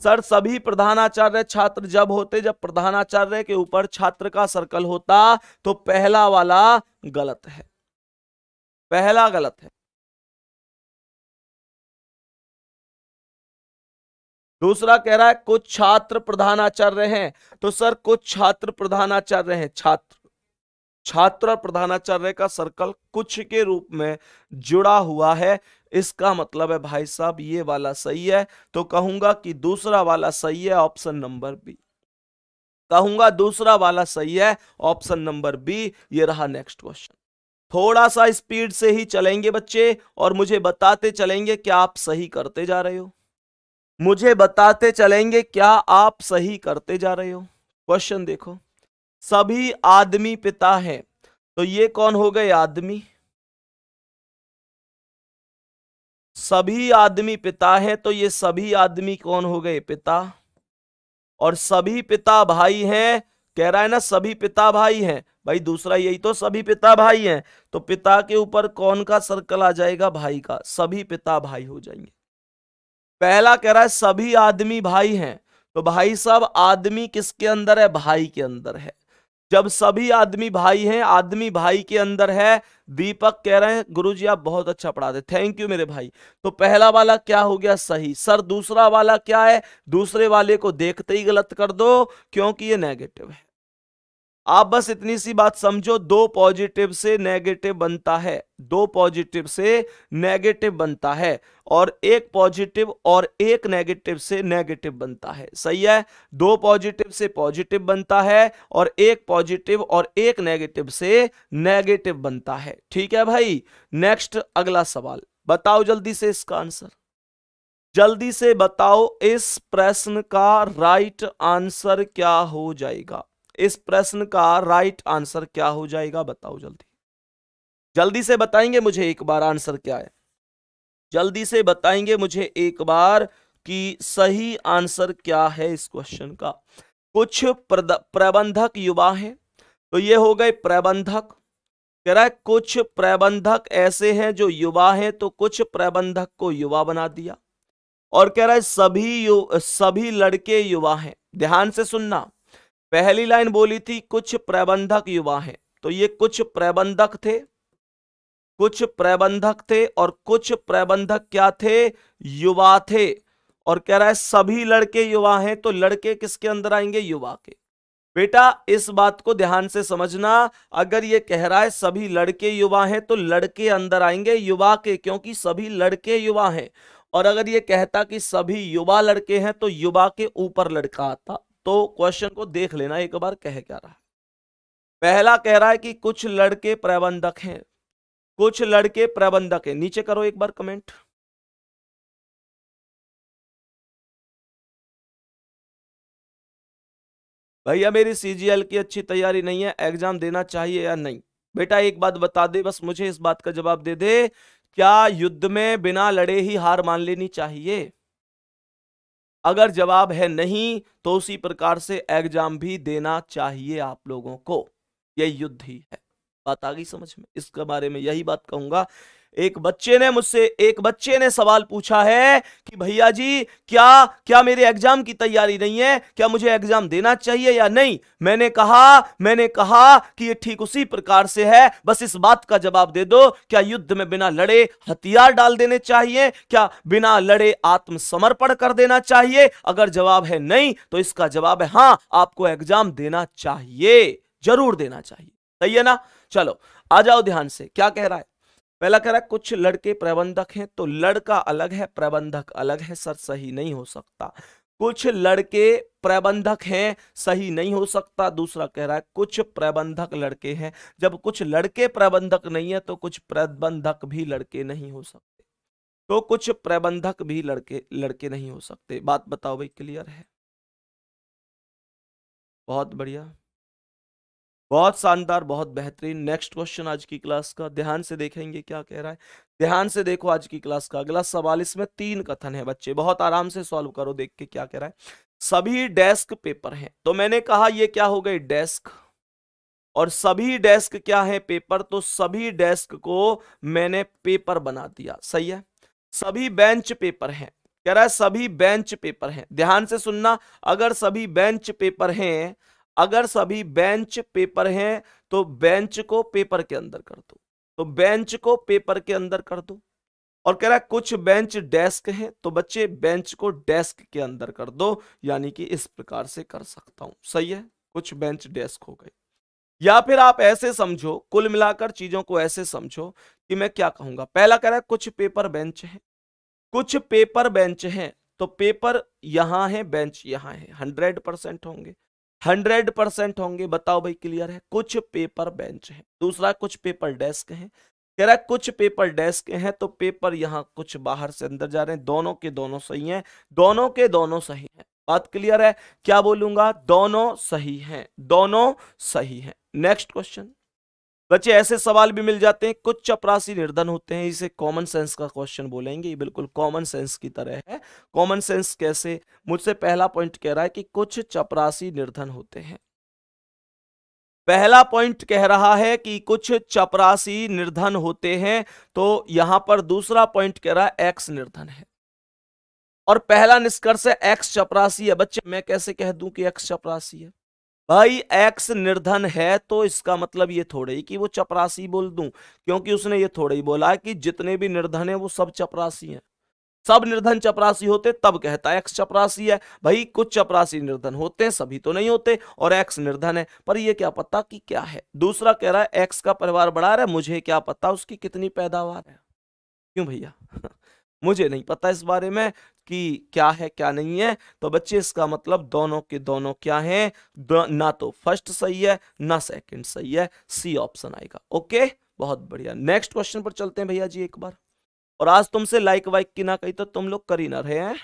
सर सभी प्रधानाचार्य छात्र जब होते जब प्रधानाचार्य के ऊपर छात्र का सर्कल होता तो पहला वाला गलत है पहला गलत है दूसरा कह रहा है कुछ छात्र प्रधानाचार्य हैं तो सर कुछ छात्र प्रधानाचार्य हैं छात्र छात्र और प्रधानाचार्य का सर्कल कुछ के रूप में जुड़ा हुआ है इसका मतलब है भाई साहब ये वाला सही है तो कहूंगा कि दूसरा वाला सही है ऑप्शन नंबर बी कहूंगा दूसरा वाला सही है ऑप्शन नंबर बी ये रहा नेक्स्ट क्वेश्चन थोड़ा सा स्पीड से ही चलेंगे बच्चे और मुझे बताते चलेंगे क्या आप सही करते जा रहे हो मुझे बताते चलेंगे क्या आप सही करते जा रहे हो क्वेश्चन देखो सभी आदमी पिता हैं तो ये कौन हो गए आदमी सभी आदमी पिता है तो ये सभी आदमी कौन हो गए पिता और सभी पिता भाई हैं कह रहा है ना सभी पिता भाई हैं भाई दूसरा यही तो सभी पिता भाई हैं तो पिता के ऊपर कौन का सर्कल आ जाएगा भाई का सभी पिता भाई हो जाएंगे पहला कह रहा है सभी आदमी भाई हैं तो भाई साहब आदमी किसके अंदर है भाई के अंदर है जब सभी आदमी भाई हैं आदमी भाई के अंदर है दीपक कह रहे हैं गुरु जी आप बहुत अच्छा पढ़ाते थैंक यू मेरे भाई तो पहला वाला क्या हो गया सही सर दूसरा वाला क्या है दूसरे वाले को देखते ही गलत कर दो क्योंकि ये नेगेटिव है आप बस इतनी सी बात समझो दो पॉजिटिव से नेगेटिव बनता है दो पॉजिटिव से नेगेटिव बनता है और एक पॉजिटिव और एक नेगेटिव से नेगेटिव बनता है सही है दो पॉजिटिव से पॉजिटिव बनता है और एक पॉजिटिव और एक नेगेटिव से नेगेटिव बनता है ठीक है भाई नेक्स्ट अगला सवाल बताओ जल्दी से इसका आंसर जल्दी से बताओ इस प्रश्न का राइट आंसर क्या हो जाएगा इस प्रश्न का राइट आंसर क्या हो जाएगा बताओ जल्दी जल्दी से बताएंगे मुझे एक बार आंसर क्या है जल्दी से बताएंगे मुझे एक बार कि सही आंसर क्या है इस क्वेश्चन का कुछ प्रबंधक युवा हैं तो ये हो गए प्रबंधक कह रहा है कुछ प्रबंधक ऐसे हैं जो युवा हैं तो कुछ प्रबंधक को युवा बना दिया और कह रहा है सभी सभी लड़के युवा हैं ध्यान से सुनना पहली लाइन बोली थी कुछ प्रबंधक युवा हैं तो ये कुछ प्रबंधक थे कुछ प्रबंधक थे और कुछ प्रबंधक क्या थे युवा थे और कह रहा है सभी लड़के युवा हैं तो लड़के किसके अंदर आएंगे युवा के बेटा इस बात को ध्यान से समझना अगर ये कह रहा है सभी लड़के युवा हैं तो लड़के अंदर आएंगे युवा के क्योंकि सभी लड़के युवा हैं और अगर ये कहता कि सभी युवा लड़के हैं तो युवा के ऊपर लड़का आता तो क्वेश्चन को देख लेना एक बार कह क्या रहा है पहला कह रहा है कि कुछ लड़के प्रबंधक हैं कुछ लड़के प्रबंधक हैं नीचे करो एक बार कमेंट भैया मेरी सीजीएल की अच्छी तैयारी नहीं है एग्जाम देना चाहिए या नहीं बेटा एक बात बता दे बस मुझे इस बात का जवाब दे दे क्या युद्ध में बिना लड़े ही हार मान लेनी चाहिए अगर जवाब है नहीं तो उसी प्रकार से एग्जाम भी देना चाहिए आप लोगों को यह युद्ध ही है बात आ गई समझ में इसके बारे में यही बात कहूंगा एक बच्चे ने मुझसे एक बच्चे ने सवाल पूछा है कि भैया जी क्या क्या मेरे एग्जाम की तैयारी नहीं है क्या मुझे एग्जाम देना चाहिए या नहीं मैंने कहा मैंने कहा कि ये ठीक उसी प्रकार से है बस इस बात का जवाब दे दो क्या युद्ध में बिना लड़े हथियार डाल देने चाहिए क्या बिना लड़े आत्मसमर्पण कर देना चाहिए अगर जवाब है नहीं तो इसका जवाब है हाँ आपको एग्जाम देना चाहिए जरूर देना चाहिए सही है ना चलो आ जाओ ध्यान से क्या कह रहा है पहला कह रहा है कुछ लड़के प्रबंधक हैं तो लड़का अलग है प्रबंधक अलग है सर सही नहीं हो सकता कुछ लड़के प्रबंधक हैं सही नहीं हो सकता दूसरा कह रहा है कुछ प्रबंधक लड़के हैं जब कुछ लड़के प्रबंधक नहीं है तो कुछ प्रबंधक भी लड़के नहीं हो सकते तो कुछ प्रबंधक भी लड़के लड़के नहीं हो सकते बात बताओ भाई क्लियर है बहुत बढ़िया बहुत शानदार बहुत बेहतरीन नेक्स्ट क्वेश्चन आज की क्लास का ध्यान से देखेंगे क्या कह रहा है ध्यान से देखो आज की क्लास का अगला सवाल इसमें तीन कथन है बच्चे बहुत आराम से सॉल्व करो देख के क्या कह रहा है सभी डेस्क पेपर हैं तो मैंने कहा ये क्या हो गई डेस्क और सभी डेस्क क्या है पेपर तो सभी डेस्क को मैंने पेपर बना दिया सही है सभी बेंच पेपर है कह रहा है सभी बेंच पेपर है ध्यान से सुनना अगर सभी बेंच पेपर हैं अगर सभी बेंच पेपर हैं तो बेंच को पेपर के अंदर कर दो तो बेंच को पेपर के अंदर कर दो और कह रहा है कुछ बेंच डेस्क हैं तो बच्चे बेंच को डेस्क के अंदर कर दो यानी कि इस प्रकार से कर सकता हूं सही है कुछ बेंच डेस्क हो गए या फिर आप ऐसे समझो कुल मिलाकर चीजों को ऐसे समझो कि मैं क्या कहूंगा पहला कह रहा है कुछ पेपर बेंच है कुछ पेपर बेंच है तो पेपर यहां है बेंच यहां है हंड्रेड परसेंट होंगे हंड्रेड परसेंट होंगे बताओ भाई क्लियर है कुछ पेपर बेंच है दूसरा कुछ पेपर डेस्क है कह रहा कुछ पेपर डेस्क है तो पेपर यहाँ कुछ बाहर से अंदर जा रहे हैं दोनों के दोनों सही हैं दोनों के दोनों सही हैं बात क्लियर है क्या बोलूंगा दोनों सही हैं दोनों सही हैं नेक्स्ट क्वेश्चन बच्चे ऐसे सवाल भी मिल जाते हैं कुछ चपरासी निर्धन होते हैं इसे कॉमन सेंस का क्वेश्चन बोलेंगे ये बिल्कुल कॉमन सेंस की तरह है कॉमन सेंस कैसे मुझसे पहला पॉइंट कह रहा है कि कुछ चपरासी निर्धन होते हैं पहला पॉइंट कह रहा है कि कुछ चपरासी निर्धन होते हैं तो यहां पर दूसरा पॉइंट कह रहा है एक्स निर्धन है और पहला निष्कर्ष है एक्स चपरासी है बच्चे मैं कैसे कह दूं कि एक्स चपरासी है भाई एक्स निर्धन है तो इसका मतलब ये थोड़े ही कि वो चपरासी बोल दूं क्योंकि उसने ये थोड़े ही बोला कि जितने भी निर्धन है वो सब चपरासी हैं सब निर्धन चपरासी होते तब कहता है एक्स चपरासी है भाई कुछ चपरासी निर्धन होते हैं सभी तो नहीं होते और एक्स निर्धन है पर ये क्या पता कि क्या है दूसरा कह रहा है एक्स का परिवार बढ़ा रहा है मुझे क्या पता उसकी कितनी पैदावार है क्यों भैया [LAUGHS] मुझे नहीं पता इस बारे में कि क्या है क्या नहीं है तो बच्चे इसका मतलब दोनों के दोनों क्या है ना तो फर्स्ट सही है ना सेकंड सही है सी ऑप्शन आएगा ओके बहुत बढ़िया नेक्स्ट क्वेश्चन पर चलते हैं भैया जी एक बार और आज तुमसे लाइक वाइक की ना कही तो तुम लोग कर ही ना रहे हैं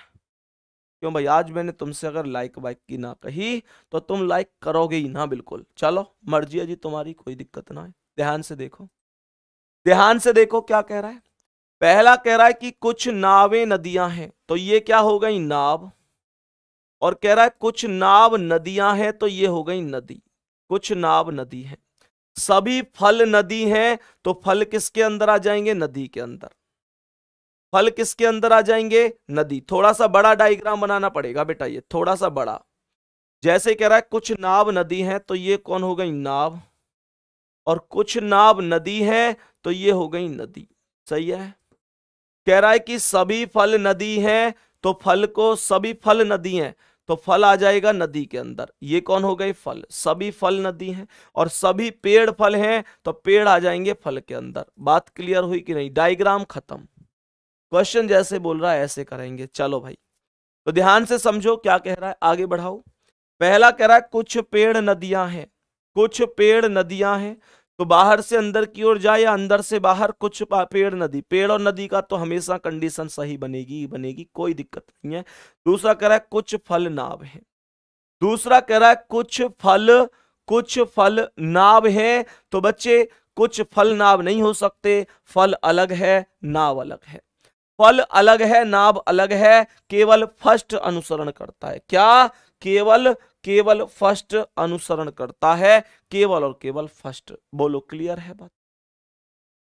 क्यों भाई आज मैंने तुमसे अगर लाइक वाइक की ना कही तो तुम लाइक करोगे ही ना बिल्कुल चलो मर्जी है जी तुम्हारी कोई दिक्कत ना है ध्यान से देखो ध्यान से देखो क्या कह रहा है पहला कह रहा है कि कुछ नावें नदियां हैं तो ये क्या हो गई नाव और कह रहा है कुछ नाव नदियां हैं तो ये हो गई नदी कुछ नाव नदी है सभी फल नदी हैं तो फल किसके अंदर आ जाएंगे नदी के अंदर फल किसके अंदर आ जाएंगे नदी थोड़ा सा बड़ा डायग्राम बनाना पड़ेगा बेटा ये थोड़ा सा बड़ा जैसे कह रहा है कुछ नाव नदी है तो ये कौन हो गई नाव और कुछ नाव नदी है तो ये हो गई नदी सही है कह रहा है कि सभी फल नदी हैं तो फल को सभी फल नदी हैं तो फल आ जाएगा नदी के अंदर ये कौन हो गए फल सभी फल नदी हैं और सभी पेड़ फल हैं तो पेड़ आ जाएंगे फल के अंदर बात क्लियर हुई कि नहीं डायग्राम खत्म क्वेश्चन जैसे बोल रहा है ऐसे करेंगे चलो भाई तो ध्यान से समझो क्या कह रहा है आगे बढ़ाओ पहला कह रहा है कुछ पेड़ नदियां हैं कुछ पेड़ नदियां हैं तो बाहर से अंदर की ओर जाए या अंदर से बाहर कुछ पेड़ नदी पेड़ और नदी का तो हमेशा कंडीशन सही बनेगी बनेगी कोई दिक्कत नहीं है दूसरा कह रहा है कुछ फल नाव है दूसरा कह रहा है कुछ फल कुछ फल नाव है तो बच्चे कुछ फल नाव नहीं हो सकते फल अलग है नाव अलग है फल अलग है नाव अलग है केवल फर्स्ट अनुसरण करता है क्या केवल केवल फर्स्ट अनुसरण करता है केवल और केवल फर्स्ट बोलो क्लियर है बात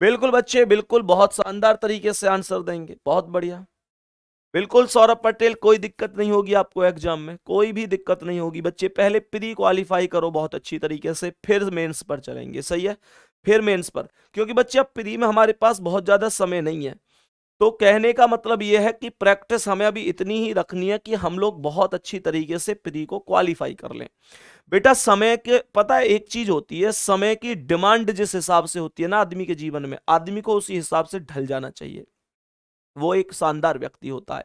बिल्कुल बच्चे बिल्कुल बहुत शानदार तरीके से आंसर देंगे बहुत बढ़िया बिल्कुल सौरभ पटेल कोई दिक्कत नहीं होगी आपको एग्जाम में कोई भी दिक्कत नहीं होगी बच्चे पहले प्री क्वालिफाई करो बहुत अच्छी तरीके से फिर मेंस पर चलेंगे सही है फिर मेंस पर क्योंकि बच्चे अब प्री में हमारे पास बहुत ज़्यादा समय नहीं है तो कहने का मतलब यह है कि प्रैक्टिस हमें अभी इतनी ही रखनी है कि हम लोग बहुत अच्छी तरीके से प्री को क्वालिफाई कर लें बेटा समय के पता है एक चीज होती है समय की डिमांड जिस हिसाब से होती है ना आदमी के जीवन में आदमी को उसी हिसाब से ढल जाना चाहिए वो एक शानदार व्यक्ति होता है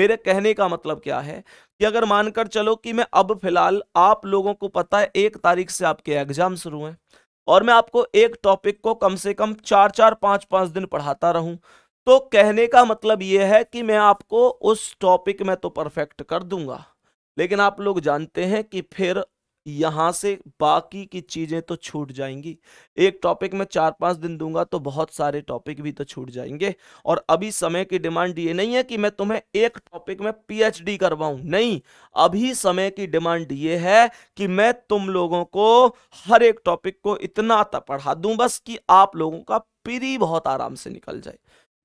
मेरे कहने का मतलब क्या है कि अगर मानकर चलो कि मैं अब फिलहाल आप लोगों को पता है एक तारीख से आपके एग्जाम शुरू हैं और मैं आपको एक टॉपिक को कम से कम चार चार पांच पांच दिन पढ़ाता रहूं तो कहने का मतलब ये है कि मैं आपको उस टॉपिक में तो परफेक्ट कर दूंगा लेकिन आप लोग जानते हैं कि फिर यहाँ से बाकी की चीज़ें तो छूट जाएंगी एक टॉपिक में चार पांच दिन दूंगा तो बहुत सारे टॉपिक भी तो छूट जाएंगे और अभी समय की डिमांड ये नहीं है कि मैं तुम्हें एक टॉपिक में पीएचडी करवाऊं नहीं अभी समय की डिमांड ये है कि मैं तुम लोगों को हर एक टॉपिक को इतना पढ़ा दूँ बस कि आप लोगों का पीरी बहुत आराम से निकल जाए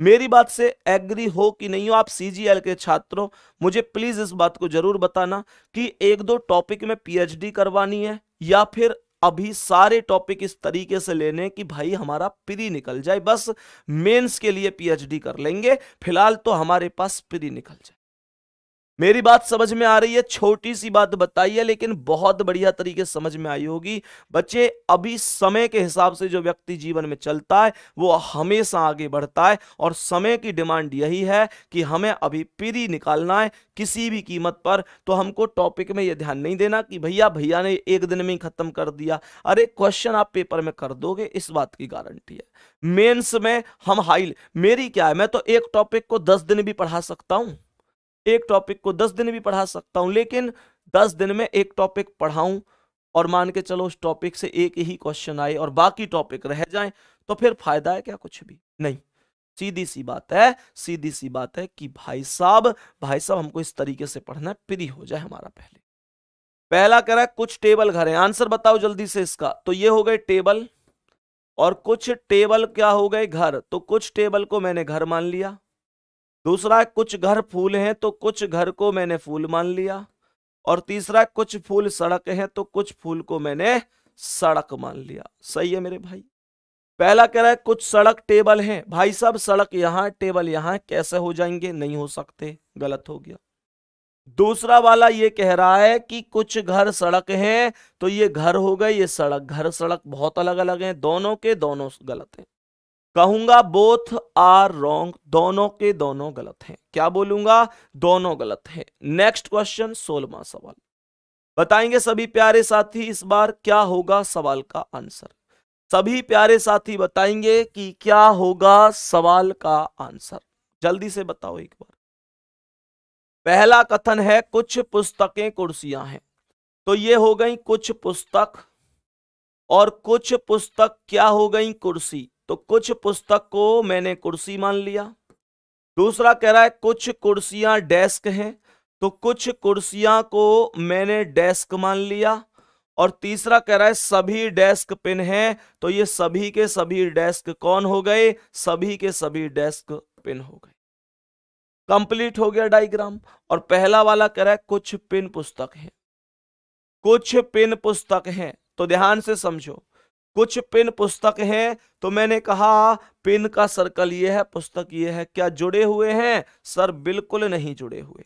मेरी बात से एग्री हो कि नहीं हो आप सीजीएल के छात्रों मुझे प्लीज इस बात को जरूर बताना कि एक दो टॉपिक में पीएचडी करवानी है या फिर अभी सारे टॉपिक इस तरीके से लेने कि भाई हमारा प्री निकल जाए बस मेंस के लिए पीएचडी कर लेंगे फिलहाल तो हमारे पास प्री निकल जाए मेरी बात समझ में आ रही है छोटी सी बात बताइए लेकिन बहुत बढ़िया तरीके समझ में आई होगी बच्चे अभी समय के हिसाब से जो व्यक्ति जीवन में चलता है वो हमेशा आगे बढ़ता है और समय की डिमांड यही है कि हमें अभी पीरी निकालना है किसी भी कीमत पर तो हमको टॉपिक में ये ध्यान नहीं देना कि भैया भैया ने एक दिन में ही खत्म कर दिया अरे क्वेश्चन आप पेपर में कर दोगे इस बात की गारंटी है मेन्स में हम हाई मेरी क्या है मैं तो एक टॉपिक को दस दिन भी पढ़ा सकता हूँ एक टॉपिक को दस दिन भी पढ़ा सकता हूं लेकिन दस दिन में एक टॉपिक पढ़ाऊं और मान के चलो उस टॉपिक से एक ही क्वेश्चन आए और बाकी टॉपिक रह जाए तो फिर फायदा है क्या कुछ भी नहीं सीधी सी बात है सीधी सी बात है कि भाई साहब भाई साहब हमको इस तरीके से पढ़ना है फ्री हो जाए हमारा पहले पहला कह रहा है कुछ टेबल घर है आंसर बताओ जल्दी से इसका तो ये हो गए टेबल और कुछ टेबल क्या हो गए घर तो कुछ टेबल को मैंने घर मान लिया दूसरा कुछ घर फूल हैं तो कुछ घर को मैंने फूल मान लिया और तीसरा कुछ फूल सड़क है तो कुछ फूल को मैंने सड़क मान लिया सही है मेरे भाई पहला कह रहा है कुछ सड़क टेबल हैं भाई साहब सड़क यहां टेबल यहां कैसे हो जाएंगे नहीं हो सकते गलत हो गया दूसरा वाला ये कह रहा है कि कुछ घर सड़क हैं तो ये घर हो गए ये सड़क घर सड़क बहुत अलग अलग हैं दोनों के दोनों गलत हैं कहूंगा बोथ आर रॉन्ग दोनों के दोनों गलत हैं क्या बोलूंगा दोनों गलत हैं नेक्स्ट क्वेश्चन सोलवा सवाल बताएंगे सभी प्यारे साथी इस बार क्या होगा सवाल का आंसर सभी प्यारे साथी बताएंगे कि क्या होगा सवाल का आंसर जल्दी से बताओ एक बार पहला कथन है कुछ पुस्तकें कुर्सियां हैं तो ये हो गई कुछ पुस्तक और कुछ पुस्तक क्या हो गई कुर्सी तो कुछ पुस्तक को मैंने कुर्सी मान लिया दूसरा कह रहा है कुछ कुर्सियां डेस्क हैं तो कुछ कुर्सियां को मैंने डेस्क मान लिया और तीसरा कह रहा है सभी डेस्क पिन हैं तो ये सभी के सभी डेस्क कौन हो गए सभी के सभी डेस्क पिन हो गए कंप्लीट हो गया डायग्राम और पहला वाला कह रहा है कुछ पिन पुस्तक है कुछ पिन पुस्तक हैं तो ध्यान से समझो कुछ पिन पुस्तक हैं तो मैंने कहा पिन का सर्कल ये है पुस्तक ये है क्या जुड़े हुए हैं सर बिल्कुल नहीं जुड़े हुए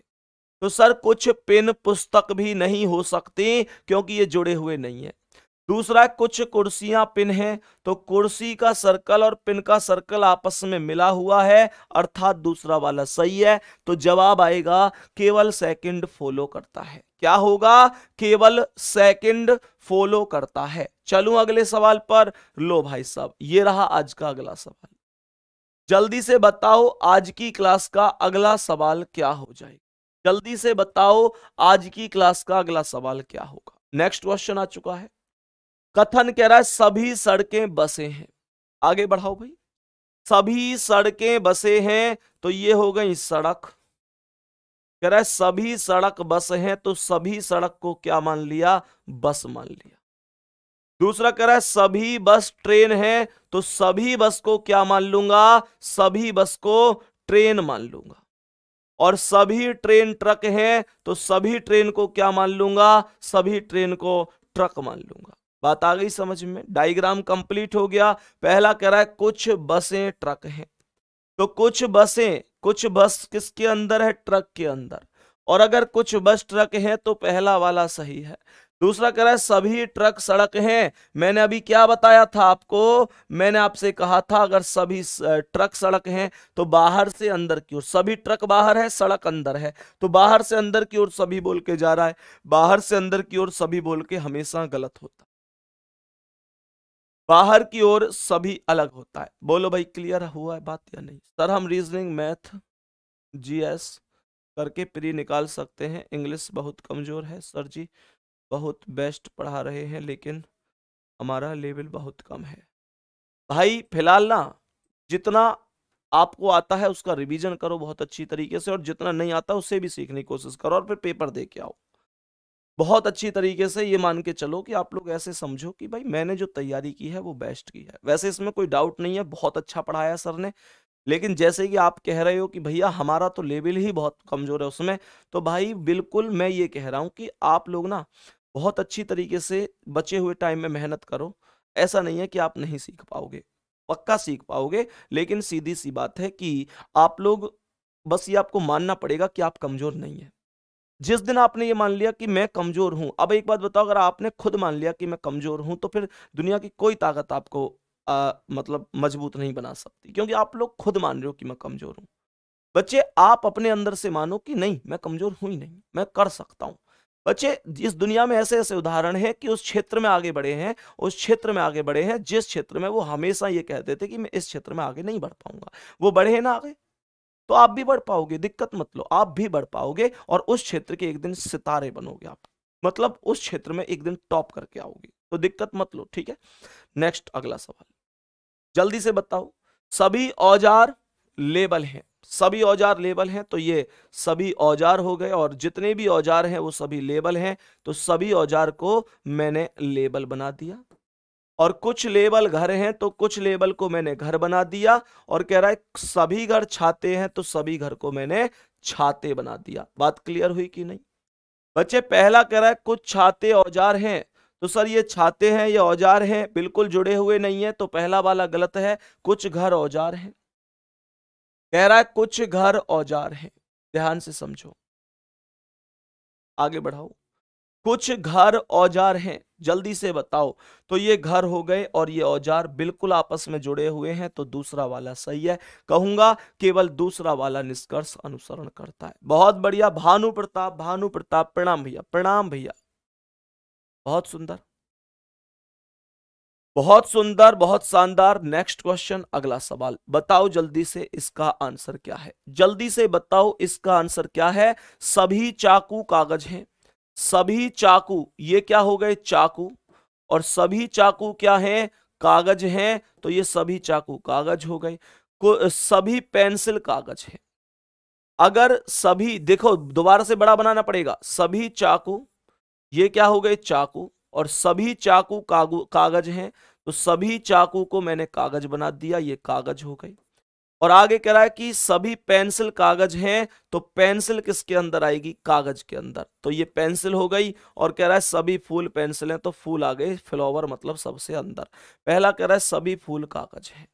तो सर कुछ पिन पुस्तक भी नहीं हो सकती क्योंकि ये जुड़े हुए नहीं है दूसरा कुछ कुर्सियां पिन हैं तो कुर्सी का सर्कल और पिन का सर्कल आपस में मिला हुआ है अर्थात दूसरा वाला सही है तो जवाब आएगा केवल सेकंड फॉलो करता है क्या होगा केवल सेकंड फॉलो करता है चलूं अगले सवाल पर लो भाई साहब ये रहा आज का अगला सवाल जल्दी से बताओ आज की क्लास का अगला सवाल क्या हो जाएगा जल्दी से बताओ आज की क्लास का अगला सवाल क्या होगा नेक्स्ट क्वेश्चन आ चुका है कथन कह रहा है सभी सड़कें बसे हैं आगे बढ़ाओ भाई सभी सड़कें बसे हैं तो ये हो गई सड़क कह रहा है सभी सड़क बस हैं तो सभी सड़क को क्या मान लिया बस मान लिया दूसरा कह रहा है सभी बस ट्रेन है तो सभी बस को क्या मान लूंगा सभी बस को ट्रेन मान लूंगा और सभी ट्रेन ट्रक हैं तो सभी ट्रेन को क्या मान लूंगा सभी ट्रेन को ट्रक मान लूंगा बात आ गई समझ में डायग्राम कंप्लीट हो गया पहला कह रहा है कुछ बसें ट्रक हैं तो कुछ बसें कुछ बस किसके अंदर है ट्रक के अंदर और अगर कुछ बस ट्रक है तो पहला वाला सही है दूसरा कह रहा है सभी ट्रक सड़क हैं मैंने अभी क्या बताया था आपको मैंने आपसे कहा था अगर सभी ट्रक सड़क हैं तो बाहर से अंदर की ओर सभी ट्रक बाहर है सड़क अंदर है तो बाहर से अंदर की ओर सभी बोल के जा रहा है बाहर से अंदर की ओर सभी बोल के हमेशा गलत होता बाहर की ओर सभी अलग होता है बोलो भाई क्लियर हुआ है बात या नहीं सर हम रीजनिंग मैथ जीएस करके प्री निकाल सकते हैं इंग्लिश बहुत कमज़ोर है सर जी बहुत बेस्ट पढ़ा रहे हैं लेकिन हमारा लेवल बहुत कम है भाई फिलहाल ना जितना आपको आता है उसका रिवीजन करो बहुत अच्छी तरीके से और जितना नहीं आता उसे भी सीखने की कोशिश करो और फिर पेपर दे के आओ बहुत अच्छी तरीके से ये मान के चलो कि आप लोग ऐसे समझो कि भाई मैंने जो तैयारी की है वो बेस्ट की है वैसे इसमें कोई डाउट नहीं है बहुत अच्छा पढ़ाया सर ने लेकिन जैसे कि आप कह रहे हो कि भैया हमारा तो लेवल ही बहुत कमज़ोर है उसमें तो भाई बिल्कुल मैं ये कह रहा हूँ कि आप लोग ना बहुत अच्छी तरीके से बचे हुए टाइम में मेहनत करो ऐसा नहीं है कि आप नहीं सीख पाओगे पक्का सीख पाओगे लेकिन सीधी सी बात है कि आप लोग बस ये आपको मानना पड़ेगा कि आप कमज़ोर नहीं है जिस दिन आपने ये मान लिया कि मैं कमजोर हूं अब एक बात बताओ अगर आपने खुद मान लिया कि मैं कमजोर हूं तो फिर दुनिया की कोई ताकत आपको आ, मतलब मजबूत नहीं बना सकती क्योंकि आप लोग खुद मान रहे हो कि मैं कमजोर हूं बच्चे आप अपने अंदर से मानो कि नहीं मैं कमजोर हूं ही नहीं मैं कर सकता हूं बच्चे इस दुनिया में ऐसे ऐसे उदाहरण हैं कि उस क्षेत्र में आगे बढ़े हैं उस क्षेत्र में आगे बढ़े हैं जिस क्षेत्र में वो हमेशा ये कहते थे कि मैं इस क्षेत्र में आगे नहीं बढ़ पाऊंगा वो बढ़े हैं ना आगे तो आप भी बढ़ पाओगे दिक्कत मत लो आप भी बढ़ पाओगे और उस क्षेत्र के एक दिन सितारे बनोगे आप मतलब उस क्षेत्र में एक दिन टॉप करके आओगे तो दिक्कत मत लो ठीक है नेक्स्ट अगला सवाल जल्दी से बताओ सभी औजार लेबल हैं सभी औजार लेबल हैं तो ये सभी औजार हो गए और जितने भी औजार हैं वो सभी लेबल हैं तो सभी औजार को मैंने लेबल बना दिया और कुछ लेबल घर हैं तो कुछ लेबल को मैंने घर बना दिया और कह रहा है सभी घर छाते हैं तो सभी घर को मैंने छाते बना दिया बात क्लियर हुई कि नहीं बच्चे पहला कह रहा है कुछ छाते औजार हैं तो सर ये छाते हैं ये औजार हैं बिल्कुल जुड़े हुए नहीं है तो पहला वाला गलत है कुछ घर औजार हैं कह रहा है कुछ घर औजार हैं ध्यान से समझो आगे बढ़ाओ कुछ घर औजार हैं जल्दी से बताओ तो ये घर हो गए और ये औजार बिल्कुल आपस में जुड़े हुए हैं तो दूसरा वाला सही है कहूंगा केवल दूसरा वाला निष्कर्ष अनुसरण करता है बहुत बढ़िया भानु प्रताप भानु प्रताप प्रणाम भैया प्रणाम भैया बहुत सुंदर बहुत सुंदर बहुत शानदार नेक्स्ट क्वेश्चन अगला सवाल बताओ जल्दी से इसका आंसर क्या है जल्दी से बताओ इसका आंसर क्या है सभी चाकू कागज हैं सभी चाकू ये क्या हो गए चाकू और सभी चाकू क्या है कागज है तो ये सभी चाकू कागज हो गए सभी पेंसिल कागज है अगर सभी देखो दोबारा से बड़ा बनाना पड़ेगा सभी चाकू ये क्या हो गए चाकू और सभी चाकू कागज हैं तो सभी चाकू को मैंने कागज बना दिया ये कागज हो गई और आगे कह रहा है कि सभी पेंसिल कागज हैं तो पेंसिल किसके अंदर आएगी कागज के अंदर तो ये पेंसिल हो गई और कह रहा है सभी फूल पेंसिल हैं तो फूल आ गए फ्लावर मतलब सबसे अंदर पहला कह रहा है सभी फूल कागज हैं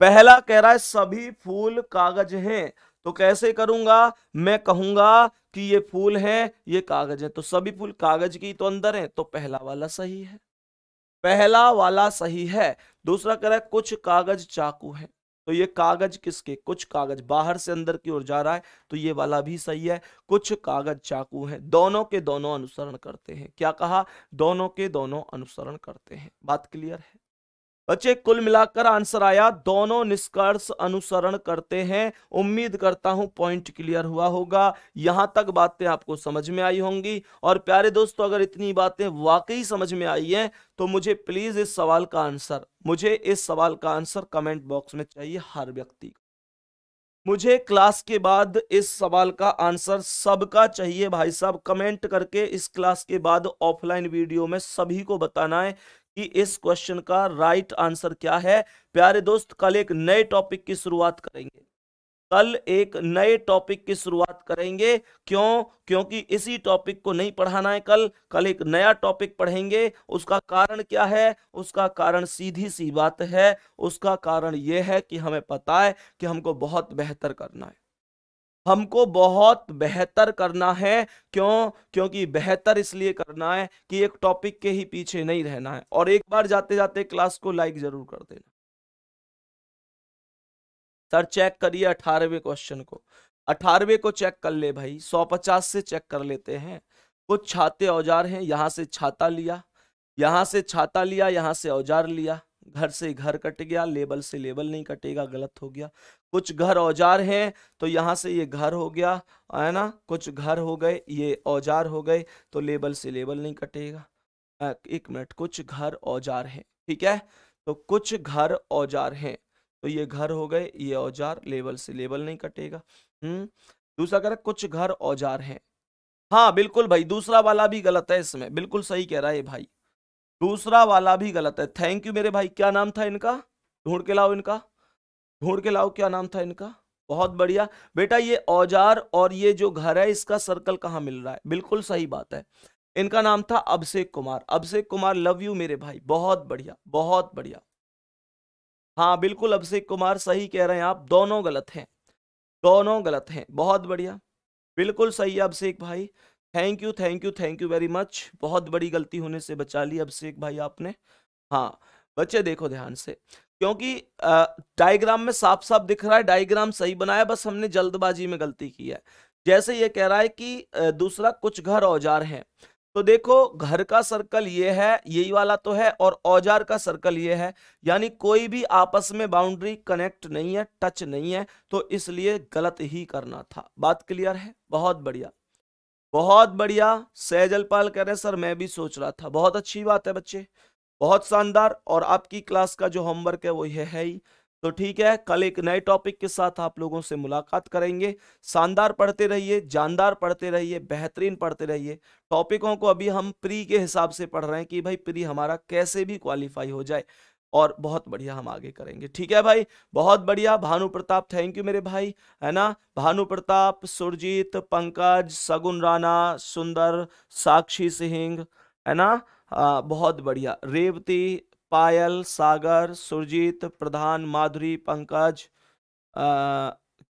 पहला कह रहा है सभी फूल कागज हैं तो कैसे करूंगा मैं कहूंगा कि ये फूल हैं ये कागज है तो सभी फूल कागज की तो अंदर है तो पहला वाला सही है पहला वाला सही है दूसरा कह रहा है कुछ कागज चाकू है तो ये कागज किसके कुछ कागज बाहर से अंदर की ओर जा रहा है तो ये वाला भी सही है कुछ कागज चाकू है दोनों के दोनों अनुसरण करते हैं क्या कहा दोनों के दोनों अनुसरण करते हैं बात क्लियर है बच्चे कुल मिलाकर आंसर आया दोनों निष्कर्ष अनुसरण करते हैं उम्मीद करता हूं पॉइंट क्लियर हुआ होगा यहां तक बातें आपको समझ में आई होंगी और प्यारे दोस्तों अगर इतनी बातें वाकई समझ में आई हैं तो मुझे प्लीज इस सवाल का आंसर मुझे इस सवाल का आंसर कमेंट बॉक्स में चाहिए हर व्यक्ति का मुझे क्लास के बाद इस सवाल का आंसर सबका चाहिए भाई साहब कमेंट करके इस क्लास के बाद ऑफलाइन वीडियो में सभी को बताना है कि इस क्वेश्चन का राइट आंसर क्या है प्यारे दोस्त कल एक नए टॉपिक की शुरुआत करेंगे कल एक नए टॉपिक की शुरुआत करेंगे क्यों क्योंकि इसी टॉपिक को नहीं पढ़ाना है कल कल एक नया टॉपिक पढ़ेंगे उसका कारण क्या है उसका कारण सीधी सी बात है उसका कारण यह है कि हमें पता है कि हमको बहुत बेहतर करना है हमको बहुत बेहतर करना है क्यों क्योंकि बेहतर इसलिए करना है कि एक टॉपिक के ही पीछे नहीं रहना है और एक बार जाते जाते क्लास को लाइक जरूर कर देना सर चेक करिए अठारहवें क्वेश्चन को अठारहवें को चेक कर ले भाई सौ पचास से चेक कर लेते हैं कुछ छाते औजार हैं यहां से छाता लिया यहां से छाता लिया यहां से औजार लिया घर से घर कट गया लेबल से लेबल नहीं कटेगा गलत हो गया कुछ घर औजार हैं तो यहाँ से ये घर हो गया है ना कुछ घर हो गए ये औजार हो गए तो लेबल से लेबल नहीं कटेगा एक मिनट कुछ घर औजार हैं ठीक है तो कुछ घर औजार हैं तो ये घर हो गए ये औजार लेबल से लेबल नहीं कटेगा हम्म दूसरा कह रहा कुछ घर औजार हैं हाँ बिल्कुल भाई दूसरा वाला भी गलत है इसमें बिल्कुल सही कह रहा है भाई दूसरा वाला भी गलत है थैंक यू मेरे भाई क्या नाम था इनका ढूंढ के लाओ इनका ढूंढ के लाओ क्या नाम था इनका बहुत बढ़िया बेटा ये औजार और ये जो घर है इसका सर्कल कहाँ मिल रहा है बिल्कुल सही बात है इनका नाम था अभिषेक कुमार अभिषेक कुमार लव यू मेरे भाई बहुत बढ़िया बहुत बढ़िया हाँ बिल्कुल अभिषेक कुमार सही कह रहे हैं आप दोनों गलत हैं दोनों गलत हैं बहुत बढ़िया बिल्कुल सही है अभिषेक भाई thank you thank you thank you very much बहुत बड़ी गलती होने से बचा ली अब एक भाई आपने हाँ बच्चे देखो ध्यान से क्योंकि डायग्राम में साफ साफ दिख रहा है डायग्राम सही बनाया बस हमने जल्दबाजी में गलती की है जैसे ये कह रहा है कि दूसरा कुछ घर औजार हैं तो देखो घर का सर्कल ये है यही वाला तो है और औजार का सर्कल ये है यानी कोई भी आपस में बाउंड्री कनेक्ट नहीं है टच नहीं है तो इसलिए गलत ही करना था बात क्लियर है बहुत बढ़िया बहुत बढ़िया सहजल पाल कह रहे सर मैं भी सोच रहा था बहुत अच्छी बात है बच्चे बहुत शानदार और आपकी क्लास का जो होमवर्क है वो यह है ही तो ठीक है कल एक नए टॉपिक के साथ आप लोगों से मुलाकात करेंगे शानदार पढ़ते रहिए जानदार पढ़ते रहिए बेहतरीन पढ़ते रहिए टॉपिकों को अभी हम प्री के हिसाब से पढ़ रहे हैं कि भाई प्री हमारा कैसे भी क्वालिफाई हो जाए और बहुत बढ़िया हम आगे करेंगे ठीक है भाई बहुत बढ़िया भानु प्रताप थैंक यू मेरे भाई है ना भानु प्रताप सुरजीत पंकज सगुन राणा सुंदर साक्षी सिंह है ना आ, बहुत बढ़िया रेवती पायल सागर सुरजीत प्रधान माधुरी पंकज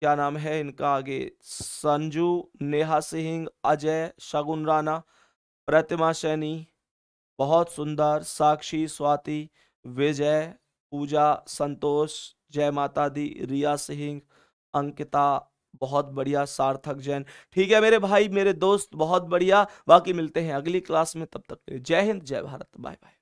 क्या नाम है इनका आगे संजू नेहा सिंह अजय शगुन राणा प्रतिमा सैनी बहुत सुंदर साक्षी स्वाति विजय पूजा संतोष जय माता दी रिया सिंह अंकिता बहुत बढ़िया सार्थक जैन ठीक है मेरे भाई मेरे दोस्त बहुत बढ़िया बाकी मिलते हैं अगली क्लास में तब तक जय हिंद जय भारत बाय बाय